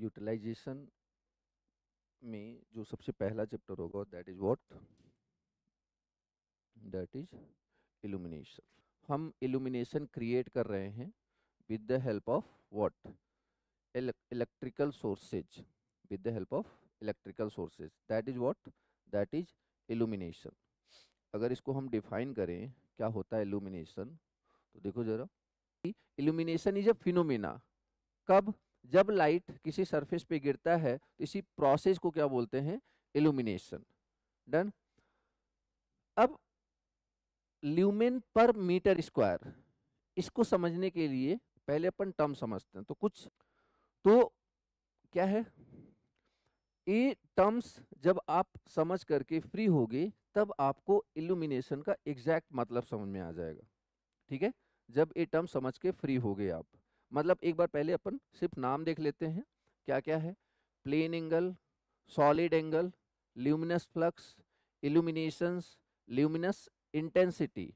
Utilisation में जो सबसे पहला चैप्टर होगा that is what that is illumination हम इल्यूमिनेशन क्रिएट कर रहे हैं with the help of what electrical sources with the help of electrical sources that is what that is illumination अगर इसको हम डिफाइन करें क्या होता है इल्यूमिनेशन तो देखो जरा इल्यूमिनेशन इज अ फिनोमिना कब जब लाइट किसी सरफेस पे गिरता है तो इसी प्रोसेस को क्या बोलते हैं इल्यूमिनेशन डन अब ल्यूमेन पर मीटर स्क्वायर इसको समझने के लिए पहले अपन टर्म समझते हैं तो कुछ तो क्या है ये टर्म्स जब आप समझ करके फ्री होगे तब आपको इल्यूमिनेशन का एग्जैक्ट मतलब समझ में आ जाएगा ठीक है जब ये टर्म समझ के फ्री हो गए आप मतलब एक बार पहले अपन सिर्फ नाम देख लेते हैं क्या क्या है plane angle solid angle luminous flux illuminations luminous intensity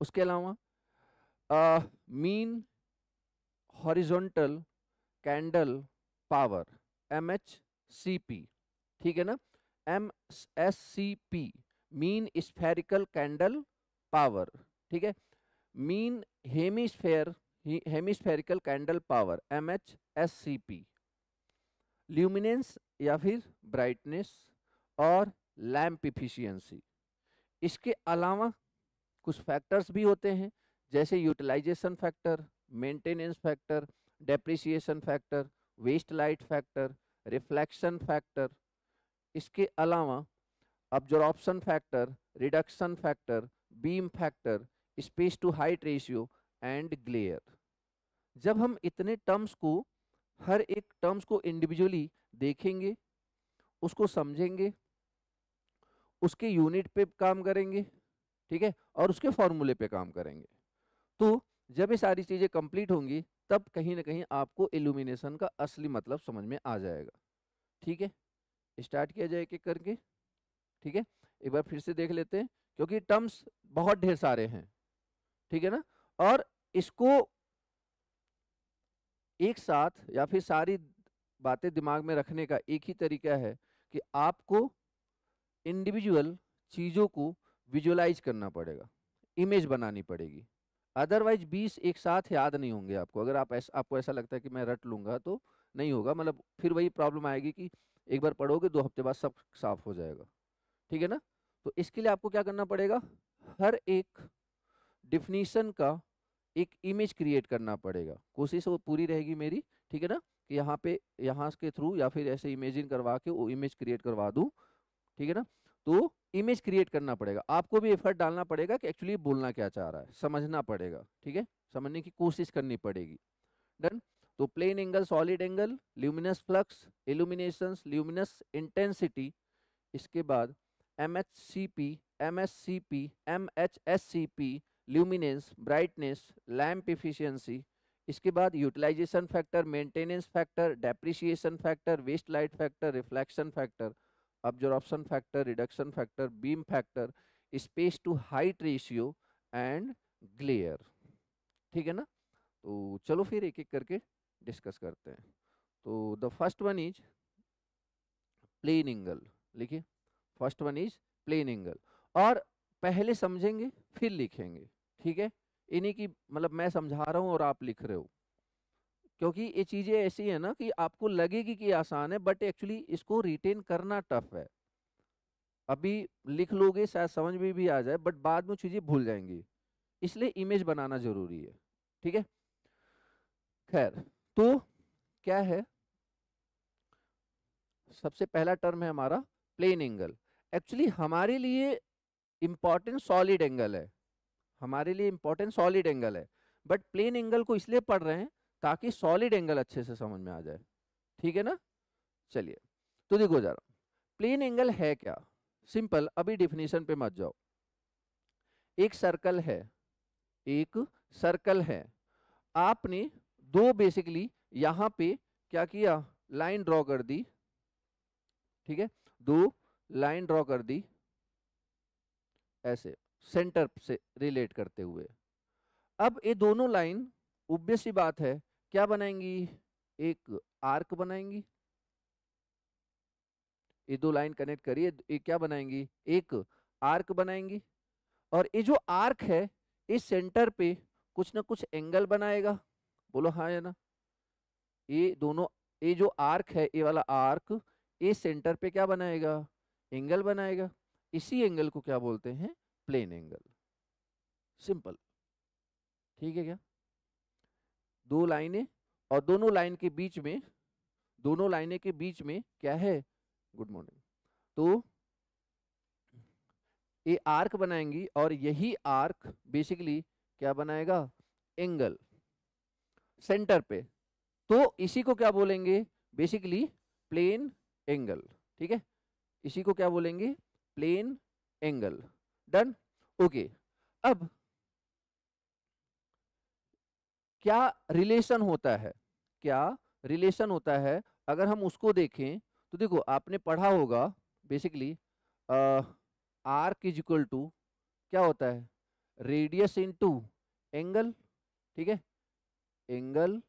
उसके अलावा mean horizontal candle power M H C P ठीक है ना M S C P mean spherical candle power ठीक है mean hemisphere hemispherical candle power M H S C P luminance या फिर brightness और लैम्प इफिशियंसी इसके अलावा कुछ फैक्टर्स भी होते हैं जैसे utilisation factor maintenance factor depreciation factor waste light factor reflection factor इसके अलावा absorption factor reduction factor beam factor space to height ratio and glare जब हम इतने टर्म्स को हर एक टर्म्स को इंडिविजुअली देखेंगे उसको समझेंगे उसके यूनिट पे काम करेंगे ठीक है और उसके फॉर्मूले पे काम करेंगे तो जब ये सारी चीज़ें कंप्लीट होंगी तब कहीं ना कहीं आपको इल्यूमिनेशन का असली मतलब समझ में आ जाएगा ठीक है स्टार्ट किया जाए एक करके ठीक है एक बार फिर से देख लेते हैं क्योंकि टर्म्स बहुत ढेर सारे हैं ठीक है ना और इसको एक साथ या फिर सारी बातें दिमाग में रखने का एक ही तरीका है कि आपको इंडिविजुअल चीज़ों को विजुअलाइज करना पड़ेगा इमेज बनानी पड़ेगी अदरवाइज 20 एक साथ याद नहीं होंगे आपको अगर आप ऐसा आपको ऐसा लगता है कि मैं रट लूँगा तो नहीं होगा मतलब फिर वही प्रॉब्लम आएगी कि एक बार पढ़ोगे दो हफ्ते बाद सब साफ हो जाएगा ठीक है ना तो इसके लिए आपको क्या करना पड़ेगा हर एक डिफिनीसन का एक इमेज क्रिएट करना पड़ेगा कोशिश वो पूरी रहेगी मेरी ठीक है ना कि यहाँ पे यहाँ के थ्रू या फिर ऐसे इमेजिन करवा के वो इमेज क्रिएट करवा दूँ ठीक है ना तो इमेज क्रिएट करना पड़ेगा आपको भी एफर्ट डालना पड़ेगा कि एक्चुअली बोलना क्या चाह रहा है समझना पड़ेगा ठीक है समझने की कोशिश करनी पड़ेगी डन तो plane angle solid angle luminous flux illumination luminous intensity इसके बाद M H C P M S C P M H S C P luminance brightness lamp efficiency इसके बाद utilisation factor maintenance factor depreciation factor waste light factor reflection factor absorption factor reduction factor beam factor space to height ratio and glare ठीक है ना तो चलो फिर एक एक करके डिस्कस करते हैं तो the first one is plane angle लिखिए first one is plane angle और पहले समझेंगे फिर लिखेंगे ठीक है इन्हीं की मतलब मैं समझा रहा हूँ और आप लिख रहे हो क्योंकि ये चीज़ें ऐसी है ना कि आपको लगेगी कि आसान है बट एक्चुअली इसको रिटेन करना टफ है अभी लिख लोगे शायद समझ में भी आ जाए बट बाद में चीज़ें भूल जाएंगी इसलिए इमेज बनाना जरूरी है ठीक है खैर तो क्या है सबसे पहला टर्म है हमारा प्लेन एंगल एक्चुअली हमारे लिए इम्पॉर्टेंट सॉलिड एंगल है हमारे लिए इंपॉर्टेंट सॉलिड एंगल है बट प्लेन एंगल को इसलिए पढ़ रहे हैं ताकि सॉलिड एंगल अच्छे से समझ में आ जाए ठीक है ना चलिए तो देखो जरा प्लेन एंगल है क्या सिंपल अभी डिफिनेशन पे मत जाओ एक सर्कल है एक सर्कल है आपने दो बेसिकली यहां पे क्या किया लाइन ड्रॉ कर दी ठीक है दो लाइन ड्रॉ कर दी ऐसे सेंटर से रिलेट करते हुए अब ये दोनों लाइन उब्बियस सी बात है क्या बनाएंगी एक आर्क बनाएंगी ये दो लाइन कनेक्ट करिए ये क्या बनाएंगी एक आर्क बनाएंगी और ये जो आर्क है इस सेंटर पे कुछ ना कुछ एंगल बनाएगा बोलो हाँ या ना ये दोनों ये जो आर्क है ये वाला आर्क ये सेंटर पे क्या बनाएगा एंगल बनाएगा इसी एंगल को क्या बोलते हैं प्लेन एंगल सिंपल ठीक है क्या दो लाइनें और दोनों लाइन के बीच में दोनों लाइनें के बीच में क्या है गुड मॉर्निंग तो ये आर्क बनाएंगी और यही आर्क बेसिकली क्या बनाएगा एंगल सेंटर पे तो इसी को क्या बोलेंगे बेसिकली प्लेन एंगल ठीक है इसी को क्या बोलेंगे प्लेन एंगल डन ओके अब क्या रिलेशन होता है क्या रिलेशन होता है अगर हम उसको देखें तो देखो आपने पढ़ा होगा basically R is equal to क्या होता है रेडियस इनटू एंगल ठीक है एंगल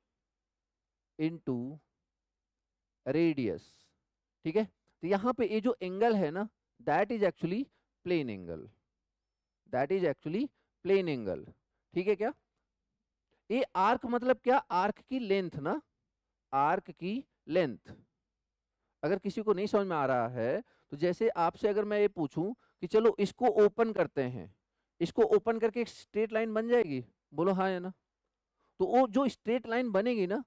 इनटू रेडियस ठीक है तो यहां पे ये जो एंगल है ना that is actually plane angle that is actually plane angle ठीक है क्या ये आर्क मतलब क्या आर्क की लेंथ ना आर्क की लेंथ अगर किसी को नहीं समझ में आ रहा है तो जैसे आपसे अगर मैं ये पूछूं कि चलो इसको ओपन करते हैं इसको ओपन करके एक स्ट्रेट लाइन बन जाएगी बोलो हाँ है ना तो वो जो स्ट्रेट लाइन बनेगी ना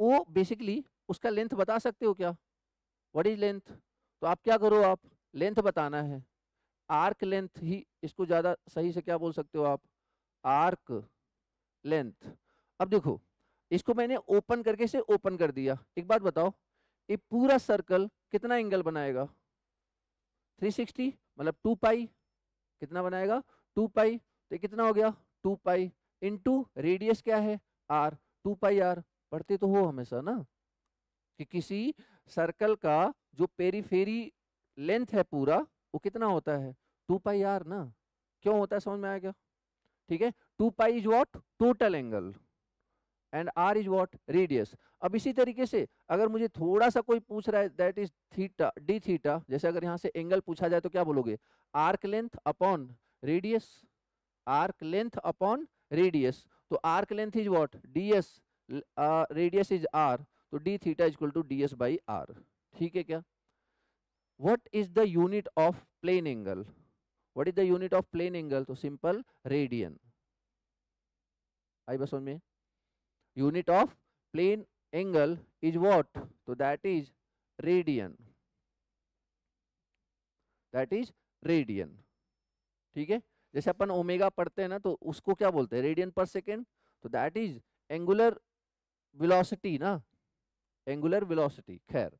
वो बेसिकली उसका लेंथ बता सकते हो क्या व्हाट इज लेंथ तो आप क्या करो आप लेंथ बताना है आर्क लेंथ ही इसको ज़्यादा सही से क्या बोल सकते हो आप आर्क लेंथ अब देखो इसको मैंने ओपन करके इसे ओपन कर दिया एक बात बताओ ये पूरा सर्कल कितना एंगल बनाएगा 360 मतलब टू पाई कितना बनाएगा टू पाई तो कितना हो गया टू पाई इंटू रेडियस क्या है आर टू पाई आर पढ़ते तो हो हमेशा ना कि किसी सर्कल का जो पेरीफेरी लेंथ है पूरा वो कितना होता है टू पाई आर ना क्यों होता है समझ में क्या ठीक है two pi is what total angle and R is what radius अब इसी तरीके से अगर मुझे थोड़ा सा कोई पूछ रहा है that is theta D theta जैसे अगर यहाँ से एंगल पूछा जाए तो क्या बोलोगे arc length upon radius arc length upon radius तो arc length is what D S radius is R तो D theta equal to D S by R ठीक है क्या what is the unit of plane angle what is the unit of plane angle तो simple radian आई बस समझ में unit of plane angle is what तो that is radian that is radian ठीक है जैसे अपन ओमेगा पढ़ते हैं ना तो उसको क्या बोलते हैं रेडियन पर सेकेंड तो दैट इज एंगुलर वेलोसिटी ना एंगुलर वेलोसिटी खैर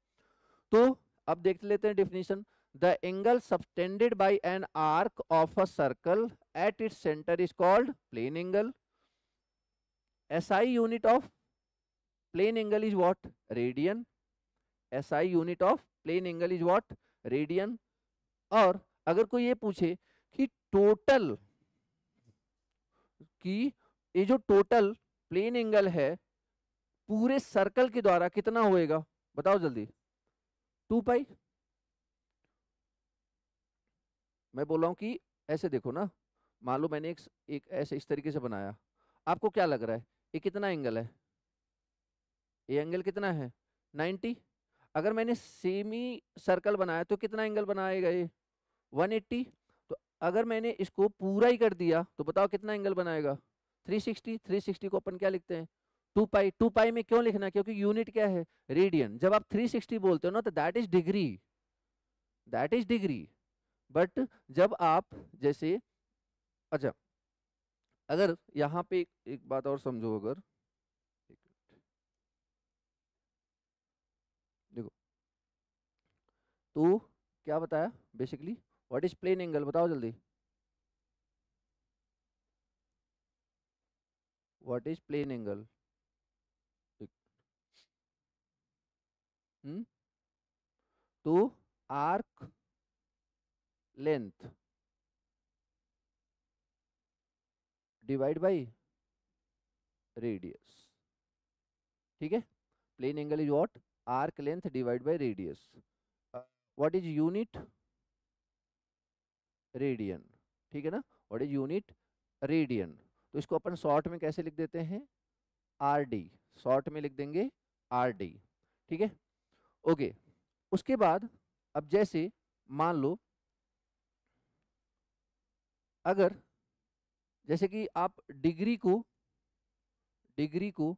तो अब देख लेते हैं definition the angle subtended by an arc of a circle at its centre is called plane angle SI unit of plane angle is what radian SI unit of plane angle is what radian और अगर कोई ये पूछे कि total की ये जो total plane angle है पूरे सर्कल के द्वारा कितना होएगा बताओ जल्दी टू पाई मैं बोल रहा हूँ कि ऐसे देखो ना मान लो मैंने एक, एक ऐसे इस तरीके से बनाया आपको क्या लग रहा है ये कितना एंगल है ये एंगल कितना है 90 अगर मैंने सेमी सर्कल बनाया तो कितना एंगल बनाएगा ये 180 तो अगर मैंने इसको पूरा ही कर दिया तो बताओ कितना एंगल बनाएगा 360 360 को अपन क्या लिखते हैं टू पाई टू पाई में क्यों लिखना क्योंकि यूनिट क्या है रेडियन जब आप 360 बोलते हो ना तो that is degree that is degree but जब आप जैसे अच्छा अगर यहाँ पे एक बात और समझो अगर देखो तो क्या बताया basically what is plane angle बताओ जल्दी व्हाट इज प्लेन एंगल तो arc length divide by radius ठीक है plane angle is what arc length divide by radius what is unit radian ठीक है ना व्हाट इज यूनिट रेडियन तो इसको अपन शॉर्ट में कैसे लिख देते हैं आर डी शॉर्ट में लिख देंगे आर डी ठीक है ओके उसके बाद अब जैसे मान लो अगर जैसे कि आप डिग्री को डिग्री को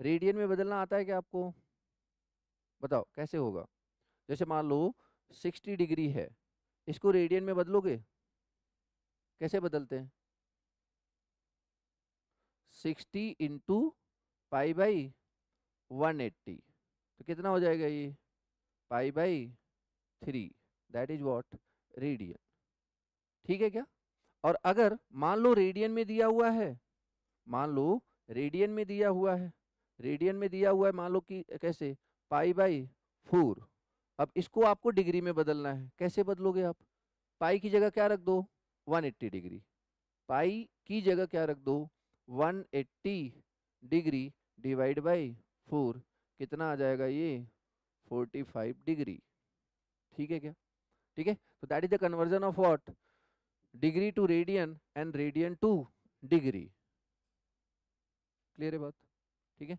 रेडियन में बदलना आता है क्या आपको बताओ कैसे होगा जैसे मान लो 60 डिग्री है इसको रेडियन में बदलोगे कैसे बदलते हैं 60 इंटू पाई बाई 180 तो कितना हो जाएगा ये pi by three that is what radian ठीक है क्या और अगर मान लो रेडियन में दिया हुआ है मान लो रेडियन में दिया हुआ है रेडियन में दिया हुआ है मान लो कि कैसे पाई बाई फोर अब इसको आपको डिग्री में बदलना है कैसे बदलोगे आप पाई की जगह क्या रख दो 180 डिग्री पाई की जगह क्या रख दो 180 डिग्री डिवाइड बाई फोर कितना आ जाएगा ये 45 डिग्री ठीक है क्या ठीक है तो that is the conversion of what degree to radian and radian to degree clear है बात ठीक है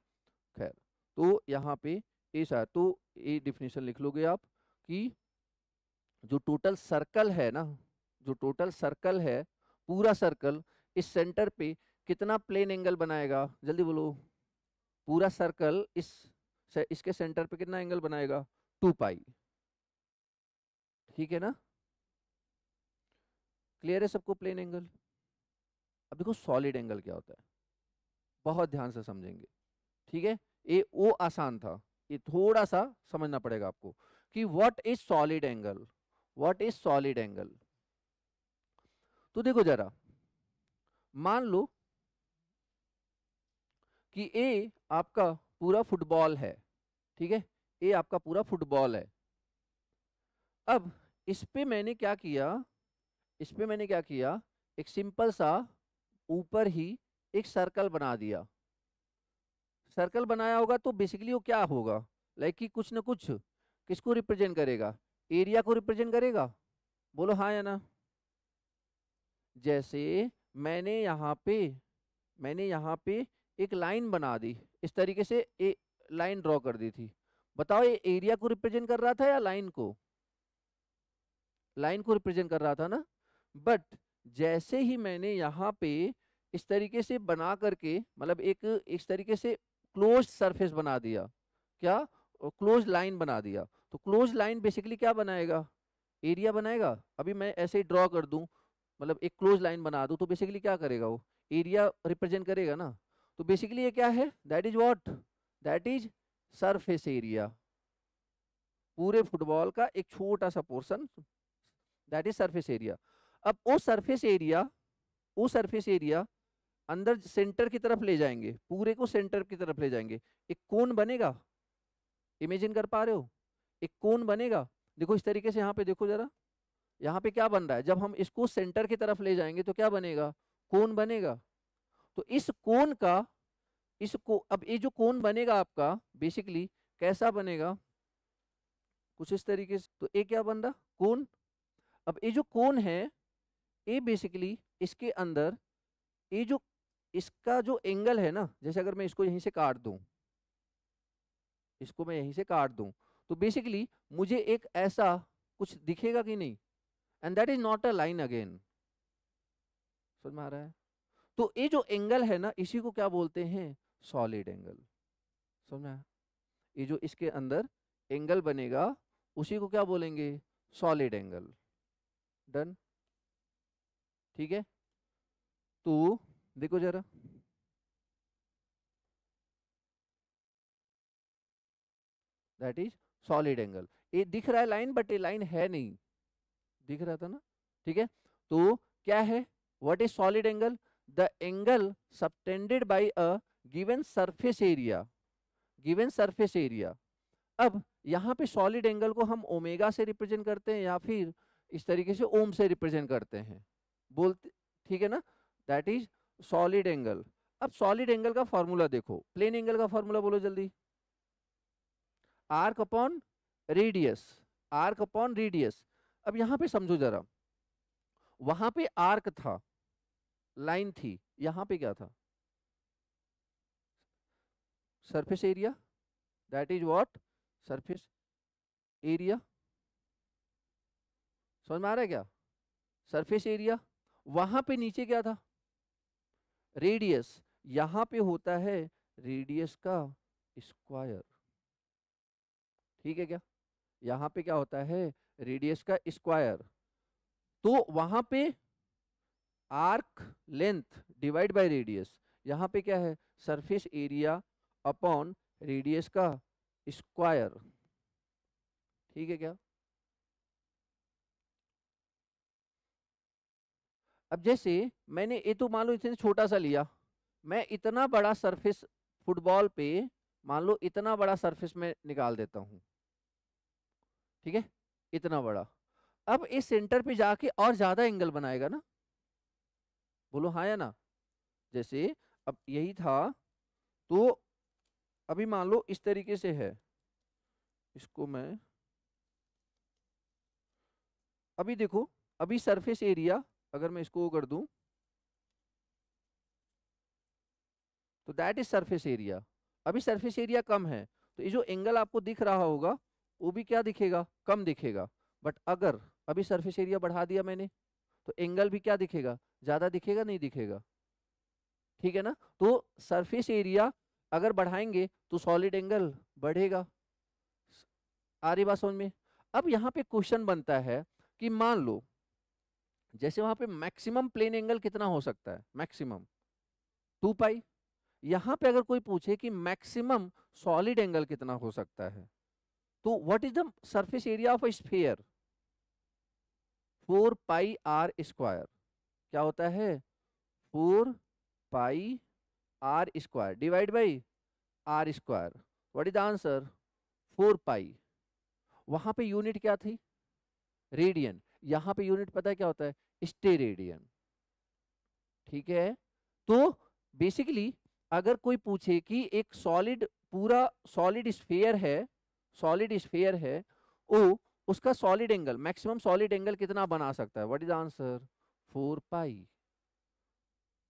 खैर तो यहाँ पे ऐसा तो ये डिफिनेशन लिख लोगे आप कि जो टोटल सर्कल है ना जो टोटल सर्कल है पूरा सर्कल इस सेंटर पे कितना प्लेन एंगल बनाएगा जल्दी बोलो पूरा सर्कल इस इसके सेंटर पे कितना एंगल बनाएगा टू पाई ठीक है ना क्लियर है सबको प्लेन एंगल अब देखो सॉलिड एंगल क्या होता है बहुत ध्यान से समझेंगे ठीक है ये वो आसान था ये थोड़ा सा समझना पड़ेगा आपको कि what is solid angle what is solid angle तो देखो जरा मान लो कि ए आपका पूरा फुटबॉल है ठीक है ये आपका पूरा फुटबॉल है अब इस पे मैंने क्या किया इस पे मैंने क्या किया एक सिंपल सा ऊपर ही एक सर्कल बना दिया सर्कल बनाया होगा तो बेसिकली वो क्या होगा लाइक कि कुछ ना कुछ किसको रिप्रेजेंट करेगा एरिया को रिप्रेजेंट करेगा बोलो हाँ या ना जैसे मैंने यहाँ पे मैंने यहाँ पे एक लाइन बना दी इस तरीके से ए, लाइन ड्रॉ कर दी थी बताओ ये एरिया को रिप्रेजेंट कर रहा था या लाइन को लाइन को रिप्रेजेंट कर रहा था ना बट जैसे ही मैंने यहाँ पे इस तरीके से बना करके मतलब एक इस तरीके से क्लोज सरफेस बना दिया क्या क्लोज लाइन बना दिया तो क्लोज लाइन बेसिकली क्या बनाएगा एरिया बनाएगा अभी मैं ऐसे ही ड्रॉ कर दूं मतलब एक क्लोज लाइन बना दूं तो बेसिकली क्या करेगा वो एरिया रिप्रेजेंट करेगा ना तो बेसिकली ये क्या है that is what that is surface area पूरे फुटबॉल का एक छोटा सा portion that is surface area अब वो सरफेस एरिया वो सरफेस एरिया अंदर सेंटर की तरफ ले जाएंगे पूरे को सेंटर की तरफ ले जाएंगे एक कोन बनेगा इमेजिन कर पा रहे हो एक कोन बनेगा देखो इस तरीके से यहाँ पे देखो जरा यहाँ पे क्या बन रहा है जब हम इसको सेंटर की तरफ ले जाएंगे तो क्या बनेगा कोन बनेगा तो इस कोन का इसको अब ये जो कोन बनेगा आपका बेसिकली कैसा बनेगा कुछ इस तरीके से तो ये क्या बन रहा कोन अब ये जो कोन है ये बेसिकली इसके अंदर ये जो इसका जो एंगल है ना जैसे अगर मैं इसको यहीं से काट दूं इसको मैं यहीं से काट दूं तो बेसिकली मुझे एक ऐसा कुछ दिखेगा कि नहीं and that is not a line again समझ में आ रहा है तो ये जो एंगल है ना इसी को क्या बोलते हैं सॉलिड एंगल समझा ये जो इसके अंदर एंगल बनेगा उसी को क्या बोलेंगे सॉलिड एंगल डन ठीक है तो देखो जरा दैट इज सॉलिड एंगल ये दिख रहा है लाइन बट ये लाइन है नहीं दिख रहा था ना ठीक है तो क्या है what is solid angle the angle subtended by a given surface area given surface area अब यहाँ पे सॉलिड एंगल को हम ओमेगा से रिप्रेजेंट करते हैं या फिर इस तरीके से ओम से रिप्रेजेंट करते हैं बोलते ठीक है ना दैट इज सॉलिड एंगल अब सॉलिड एंगल का फॉर्मूला देखो प्लेन एंगल का फॉर्मूला बोलो जल्दी arc upon radius arc upon radius अब यहाँ पे समझो जरा वहां पे आर्क था लाइन थी यहाँ पे क्या था surface area that is what surface area समझ में आ रहा है क्या सरफेस एरिया वहां पे नीचे क्या था रेडियस यहां पे होता है रेडियस का स्क्वायर ठीक है क्या यहां पे क्या होता है रेडियस का स्क्वायर तो वहां पे arc length divide by radius यहां पे क्या है सरफेस एरिया अपॉन रेडियस का स्क्वायर ठीक है क्या अब जैसे मैंने ये तो मान लो इतने छोटा सा लिया मैं इतना बड़ा सरफेस फुटबॉल पे मान लो इतना बड़ा सरफेस में निकाल देता हूं ठीक है इतना बड़ा अब इस सेंटर पे जाके और ज़्यादा एंगल बनाएगा ना बोलो हाँ या ना जैसे अब यही था तो अभी मान लो इस तरीके से है इसको मैं अभी देखो अभी सरफेस एरिया अगर मैं इसको कर दूं तो दैट इज सरफेस एरिया अभी सरफेस एरिया कम है तो ये जो एंगल आपको दिख रहा होगा वो भी क्या दिखेगा कम दिखेगा बट अगर अभी सरफेस एरिया बढ़ा दिया मैंने तो एंगल भी क्या दिखेगा ज़्यादा दिखेगा नहीं दिखेगा ठीक है ना तो सरफेस एरिया अगर बढ़ाएंगे तो सॉलिड एंगल बढ़ेगा आ रही बात समझ में अब यहाँ पे क्वेश्चन बनता है कि मान लो जैसे वहां पे मैक्सिमम प्लेन एंगल कितना हो सकता है मैक्सिमम टू पाई यहाँ पे अगर कोई पूछे कि मैक्सिमम सॉलिड एंगल कितना हो सकता है तो what is the surface area of sphere four pi R square क्या होता है four pi R square divide by R square what is the answer four pi वहां पे यूनिट क्या थी रेडियन यहां पे यूनिट पता है क्या होता है स्टे रेडियन ठीक है तो बेसिकली अगर कोई पूछे कि एक सॉलिड पूरा सॉलिड स्फेयर है सॉलिड स्फेयर है ओ उसका solid angle maximum solid angle कितना बना सकता है what is answer four pi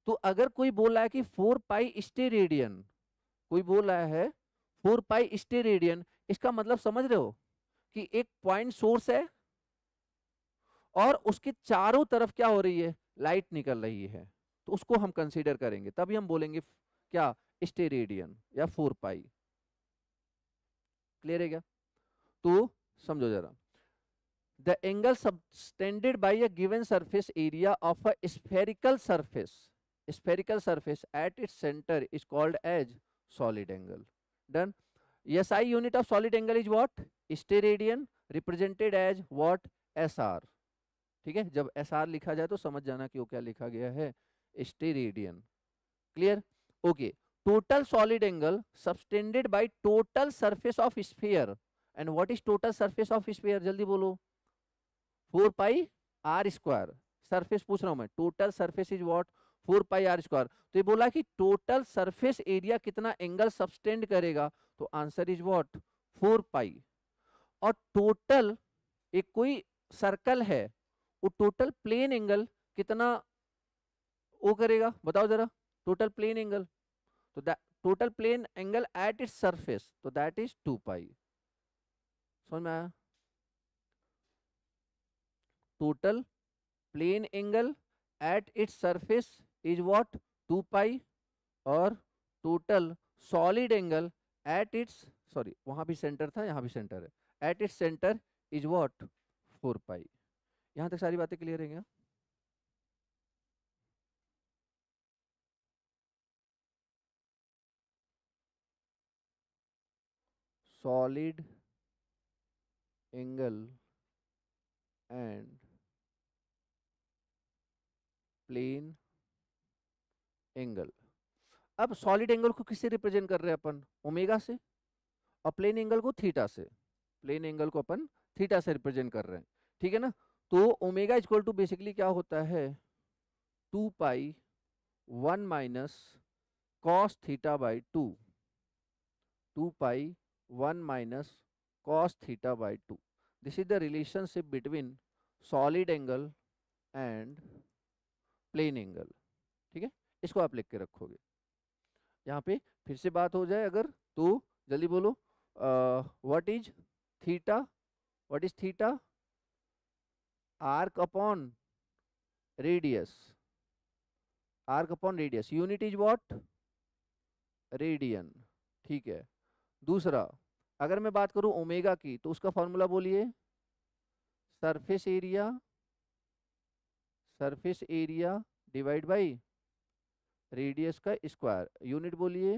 तो अगर कोई बोल रहा है कि फोर पाई रेडियन कोई बोल रहा है फोर पाई स्टे रेडियन इसका मतलब समझ रहे हो कि एक पॉइंट सोर्स है और उसके चारों तरफ क्या हो रही है लाइट निकल रही है तो उसको हम कंसीडर करेंगे तभी हम बोलेंगे क्या स्टे रेडियन या फोर पाई क्लियर है क्या तो समझो जरा the angle subtended by a given surface area of a spherical surface spherical surface spherical surface at its center is called as solid angle. Done. SI unit of solid angle is what? Represented as what S R ठीक है जब S R लिखा जाए तो समझ जाना कि वो क्या लिखा गया है steradian clear okay total solid angle subtended by total surface of sphere and what is total surface of sphere जल्दी बोलो four pi R square surface पूछ रहा हूं मैं total surface is what four pi R square तो ये बोला कि टोटल सरफेस एरिया कितना एंगल सबस्टेंड करेगा तो answer is what four pi और टोटल एक कोई सर्कल है वो टोटल प्लेन एंगल कितना वो करेगा बताओ जरा टोटल प्लेन एंगल तो total plane angle at its surface तो दैट इज टू पाई समझ में आया total plane angle at its surface is what two pi और total solid angle at its sorry वहां भी सेंटर था यहाँ भी सेंटर है at its centre is what four pi यहाँ तक सारी बातें क्लियर हैं solid angle and plane angle अब सॉलिड एंगल को किससे रिप्रेजेंट कर रहे हैं अपन ओमेगा से और प्लेन एंगल को थीटा से प्लेन एंगल को अपन थीटा से रिप्रेजेंट कर रहे हैं ठीक है ना तो ओमेगा इजक्वल टू बेसिकली क्या होता है two pi one minus cos theta by two two pi one minus cos theta by two this is the relationship between solid angle and plane angle इसको आप लिख के रखोगे यहाँ पे फिर से बात हो जाए अगर तो जल्दी बोलो what is theta what is theta arc upon radius arc upon radius unit is what radian ठीक है दूसरा अगर मैं बात करूं ओमेगा की तो उसका फॉर्मूला बोलिए surface area surface area divide by radius का स्क्वायर यूनिट बोलिए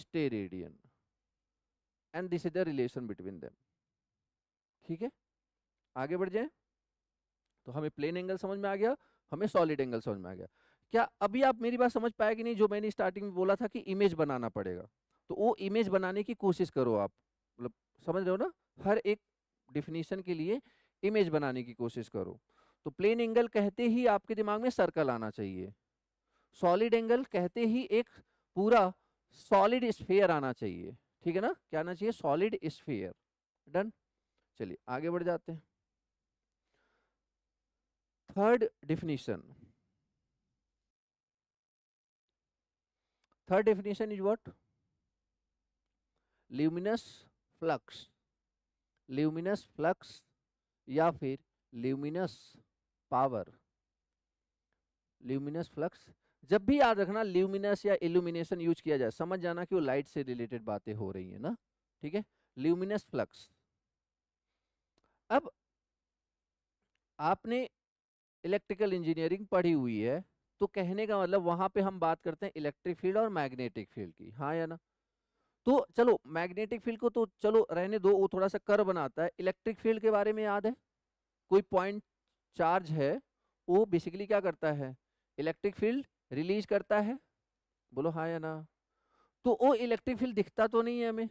steradian and this is the relation between them ठीक है आगे बढ़ जाए तो हमें प्लेन एंगल समझ में आ गया हमें सॉलिड एंगल समझ में आ गया क्या अभी आप मेरी बात समझ पाए कि नहीं जो मैंने स्टार्टिंग में बोला था कि इमेज बनाना पड़ेगा तो वो इमेज बनाने की कोशिश करो आप मतलब समझ रहे हो ना हर एक डिफिनीशन के लिए इमेज बनाने की कोशिश करो तो प्लेन एंगल कहते ही आपके दिमाग में सर्कल आना चाहिए सॉलिड एंगल कहते ही एक पूरा सॉलिड स्फेयर आना चाहिए ठीक है ना क्या आना चाहिए सॉलिड स्फेयर डन चलिए आगे बढ़ जाते हैं third definition third definition is what luminous flux luminous flux या फिर ल्यूमिनस पावर ल्यूमिनस फ्लक्स जब भी याद रखना ल्यूमिनस या इल्यूमिनेशन यूज किया जाए समझ जाना कि वो लाइट से रिलेटेड बातें हो रही है ना ठीक है ल्यूमिनस फ्लक्स अब आपने इलेक्ट्रिकल इंजीनियरिंग पढ़ी हुई है तो कहने का मतलब वहां पे हम बात करते हैं इलेक्ट्रिक फील्ड और मैग्नेटिक फील्ड की हाँ या ना तो चलो मैग्नेटिक फील्ड को तो चलो रहने दो वो थोड़ा सा कर बनाता है इलेक्ट्रिक फील्ड के बारे में याद है कोई पॉइंट चार्ज है वो बेसिकली क्या करता है इलेक्ट्रिक फील्ड रिलीज करता है बोलो हाँ या ना तो वो इलेक्ट्रिक फील्ड दिखता तो नहीं है हमें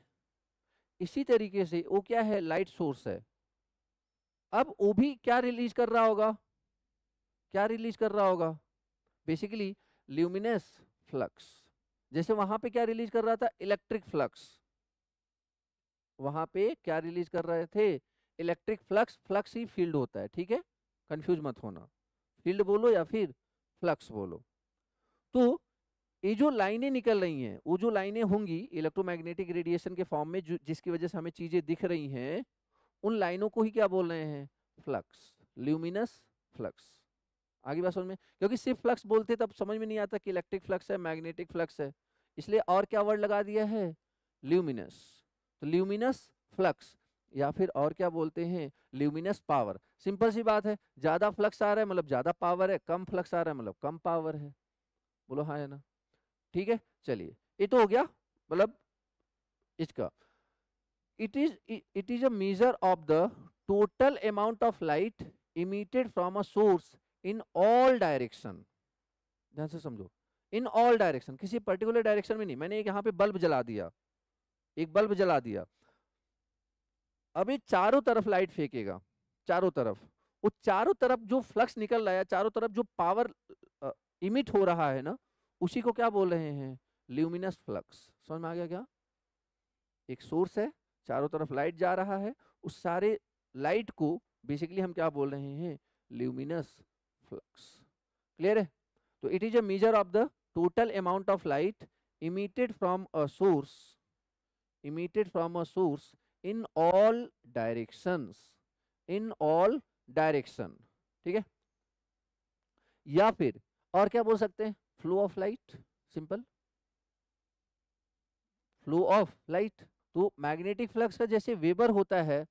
इसी तरीके से वो क्या है लाइट सोर्स है अब वो भी क्या रिलीज कर रहा होगा क्या रिलीज कर रहा होगा बेसिकली ल्यूमिनस फ्लक्स जैसे वहां पे क्या रिलीज कर रहा था इलेक्ट्रिक फ्लक्स वहां पे क्या रिलीज कर रहे थे इलेक्ट्रिक फ्लक्स फ्लक्स ही फील्ड होता है ठीक है कंफ्यूज मत होना फील्ड बोलो या फिर फ्लक्स बोलो तो ये जो लाइनें निकल रही हैं वो जो लाइनें होंगी इलेक्ट्रोमैग्नेटिक रेडिएशन के फॉर्म में जो जिसकी वजह से हमें चीज़ें दिख रही हैं उन लाइनों को ही क्या बोल रहे हैं फ्लक्स ल्यूमिनस फ्लक्स आगे बात समझ में क्योंकि सिर्फ फ्लक्स बोलते तब समझ में नहीं आता कि इलेक्ट्रिक फ्लक्स है मैग्नेटिक फ्लक्स है इसलिए और क्या वर्ड लगा दिया है ल्यूमिनस तो ल्यूमिनस फ्लक्स या फिर और क्या बोलते हैं ल्यूमिनस पावर सिंपल सी बात है ज़्यादा फ्लक्स आ रहा है मतलब ज़्यादा पावर है कम फ्लक्स आ रहा है मतलब कम पावर है बोलो हाँ है ना ठीक है चलिए ये तो हो गया मतलब इसका it is it is a measure of the total amount of light emitted from a source in all direction ध्यान से समझो इन ऑल डायरेक्शन किसी पर्टिकुलर डायरेक्शन में नहीं मैंने एक यहाँ पे बल्ब जला दिया एक बल्ब जला दिया अभी चारों तरफ लाइट फेंकेगा चारों तरफ वो चारों तरफ जो फ्लक्स निकल रहा है चारों तरफ जो पावर इमिट हो रहा है ना उसी को क्या बोल रहे हैं ल्यूमिनस फ्लक्स समझ में आ गया क्या एक सोर्स है चारों तरफ लाइट जा रहा है उस सारे लाइट को बेसिकली हम क्या बोल रहे हैं ल्यूमिनस फ्लक्स क्लियर है तो it is a measure of the total amount of light emitted from a source emitted from a source in all directions in all direction ठीक है या फिर और क्या बोल सकते हैं flow of light simple flow of light तो मैग्नेटिक फ्लक्स का जैसे वेबर होता है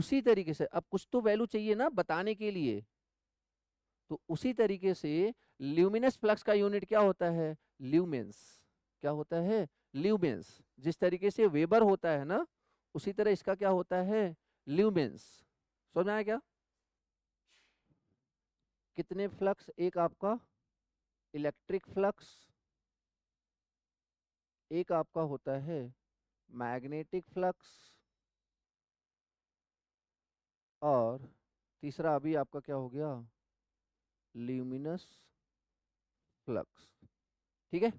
उसी तरीके से अब कुछ तो वैल्यू चाहिए ना बताने के लिए तो उसी तरीके से ल्यूमिनस फ्लक्स का यूनिट क्या होता है ल्यूमेंस क्या होता है ल्यूमेंस जिस तरीके से वेबर होता है ना उसी तरह इसका क्या होता है ल्यूमेंस समझ आया क्या कितने फ्लक्स एक आपका इलेक्ट्रिक फ्लक्स एक आपका होता है मैग्नेटिक फ्लक्स और तीसरा अभी आपका क्या हो गया ल्यूमिनस फ्लक्स ठीक है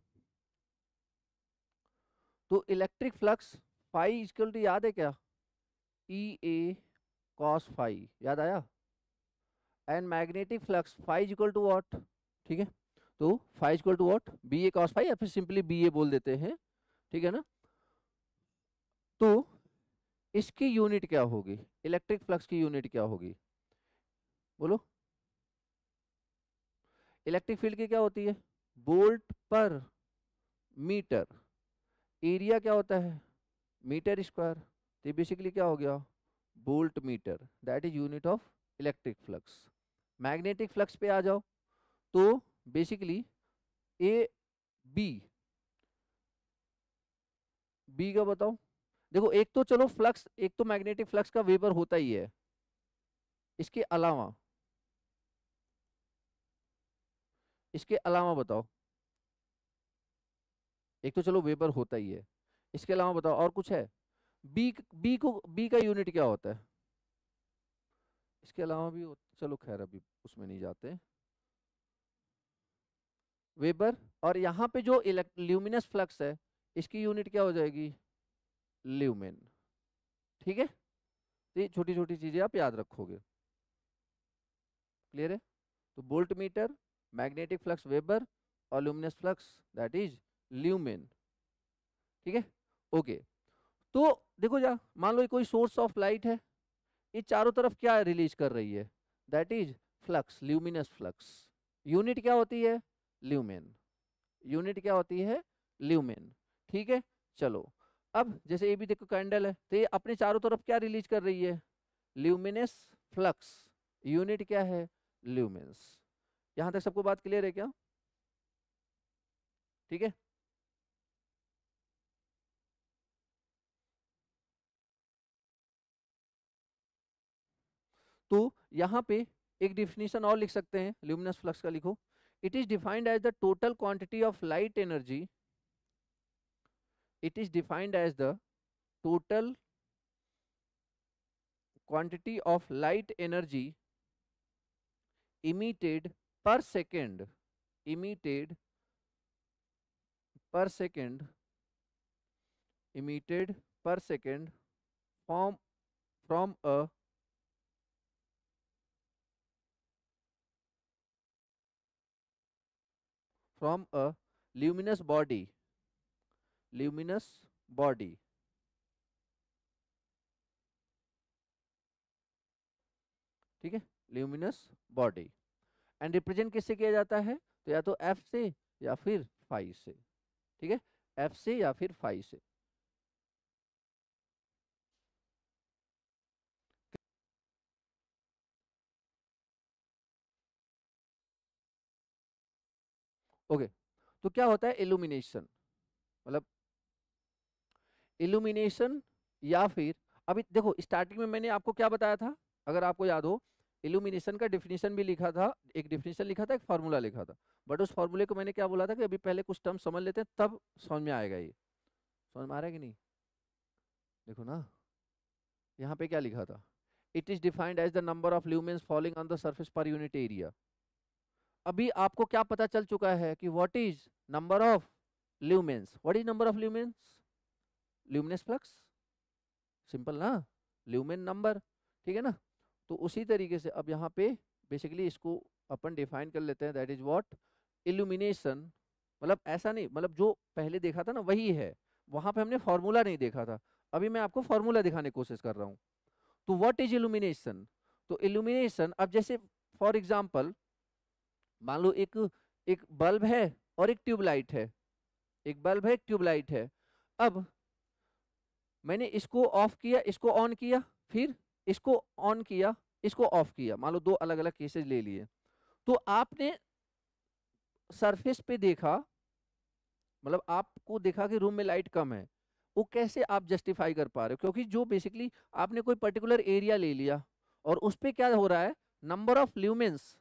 तो electric flux phi equal to याद है क्या ई ए कॉस फाई याद आया and magnetic flux phi equal to what ठीक है तो phi equal to what B A cos phi या फिर सिंपली बी ए बोल देते हैं ठीक है ना तो इसकी यूनिट क्या होगी इलेक्ट्रिक फ्लक्स की यूनिट क्या होगी बोलो इलेक्ट्रिक फील्ड की क्या होती है बोल्ट पर मीटर एरिया क्या होता है मीटर स्क्वायर तो बेसिकली क्या हो गया volt metre that is unit of electric flux magnetic flux पे आ जाओ तो बेसिकली ए बी बी का बताओ देखो एक तो चलो फ्लक्स एक तो मैग्नेटिक फ्लक्स का वेपर होता ही है इसके अलावा इसके अलावा बताओ एक तो चलो वेपर होता ही है इसके अलावा बताओ और कुछ है बी बी को बी का यूनिट क्या होता है इसके अलावा भी चलो खैर अभी उसमें नहीं जाते वेबर और यहाँ पे जो ल्यूमिनस फ्लक्स है इसकी यूनिट क्या हो जाएगी ल्यूमेन ठीक है तो ये छोटी छोटी चीज़ें आप याद रखोगे क्लियर है तो volt meter magnetic flux weber और luminous flux that is lumen ठीक है ओके तो देखो जा मान लो कोई सोर्स ऑफ लाइट है ये चारों तरफ क्या रिलीज कर रही है that is flux luminous flux unit क्या होती है ल्यूमेन यूनिट क्या होती है ल्यूमेन ठीक है चलो अब जैसे ये भी देखो कैंडल है तो ये अपने चारों तरफ क्या रिलीज कर रही है ल्यूमिनस फ्लक्स यूनिट क्या है ल्यूमिनस यहां तक सबको बात क्लियर है क्या ठीक है तो यहां पे एक डिफिनेशन और लिख सकते हैं ल्यूमिनस फ्लक्स का लिखो It is defined as the total quantity of light energy. It is defined as the total quantity of light energy emitted per second emitted per second emitted per second from from a from a luminous body luminous body ठीक है luminous body and represent किससे किया जाता है तो या तो F से या फिर फाइव से ठीक है एफ से या फिर फाइव से ओके तो क्या होता है इल्यूमिनेशन मतलब इल्यूमिनेशन या फिर अभी देखो स्टार्टिंग में मैंने आपको क्या बताया था अगर आपको याद हो इल्यूमिनेशन का डिफिनेशन भी लिखा था एक डिफिनेशन लिखा था एक फार्मूला लिखा था बट उस फार्मूले को मैंने क्या बोला था कि अभी पहले कुछ टर्म समझ लेते हैं तब समझ में आएगा ये समझ में आ रहा है कि नहीं देखो ना यहाँ पे क्या लिखा था it is defined as the number of lumens falling on the surface per unit area अभी आपको क्या पता चल चुका है कि what is number of lumens what is number of lumens luminous flux simple ना ल्यूमेन नंबर ठीक है ना तो उसी तरीके से अब यहाँ पे बेसिकली इसको अपन डिफाइन कर लेते हैं दैट इज व्हाट इल्यूमिनेशन मतलब ऐसा नहीं मतलब जो पहले देखा था ना वही है वहाँ पे हमने फॉर्मूला नहीं देखा था अभी मैं आपको फॉर्मूला दिखाने की कोशिश कर रहा हूँ तो व्हाट इज इल्यूमिनेशन तो इल्यूमिनेशन अब जैसे फॉर एग्जाम्पल मान लो एक एक बल्ब है और एक ट्यूबलाइट है एक बल्ब है एक ट्यूबलाइट है अब मैंने इसको ऑफ किया इसको ऑन किया फिर इसको ऑन किया इसको ऑफ किया मान लो दो अलग अलग केसेज ले लिए तो आपने सरफेस पे देखा मतलब आपको देखा कि रूम में लाइट कम है वो कैसे आप जस्टिफाई कर पा रहे हो क्योंकि जो बेसिकली आपने कोई पर्टिकुलर एरिया ले लिया और उस पर क्या हो रहा है नंबर ऑफ ल्यूमेंस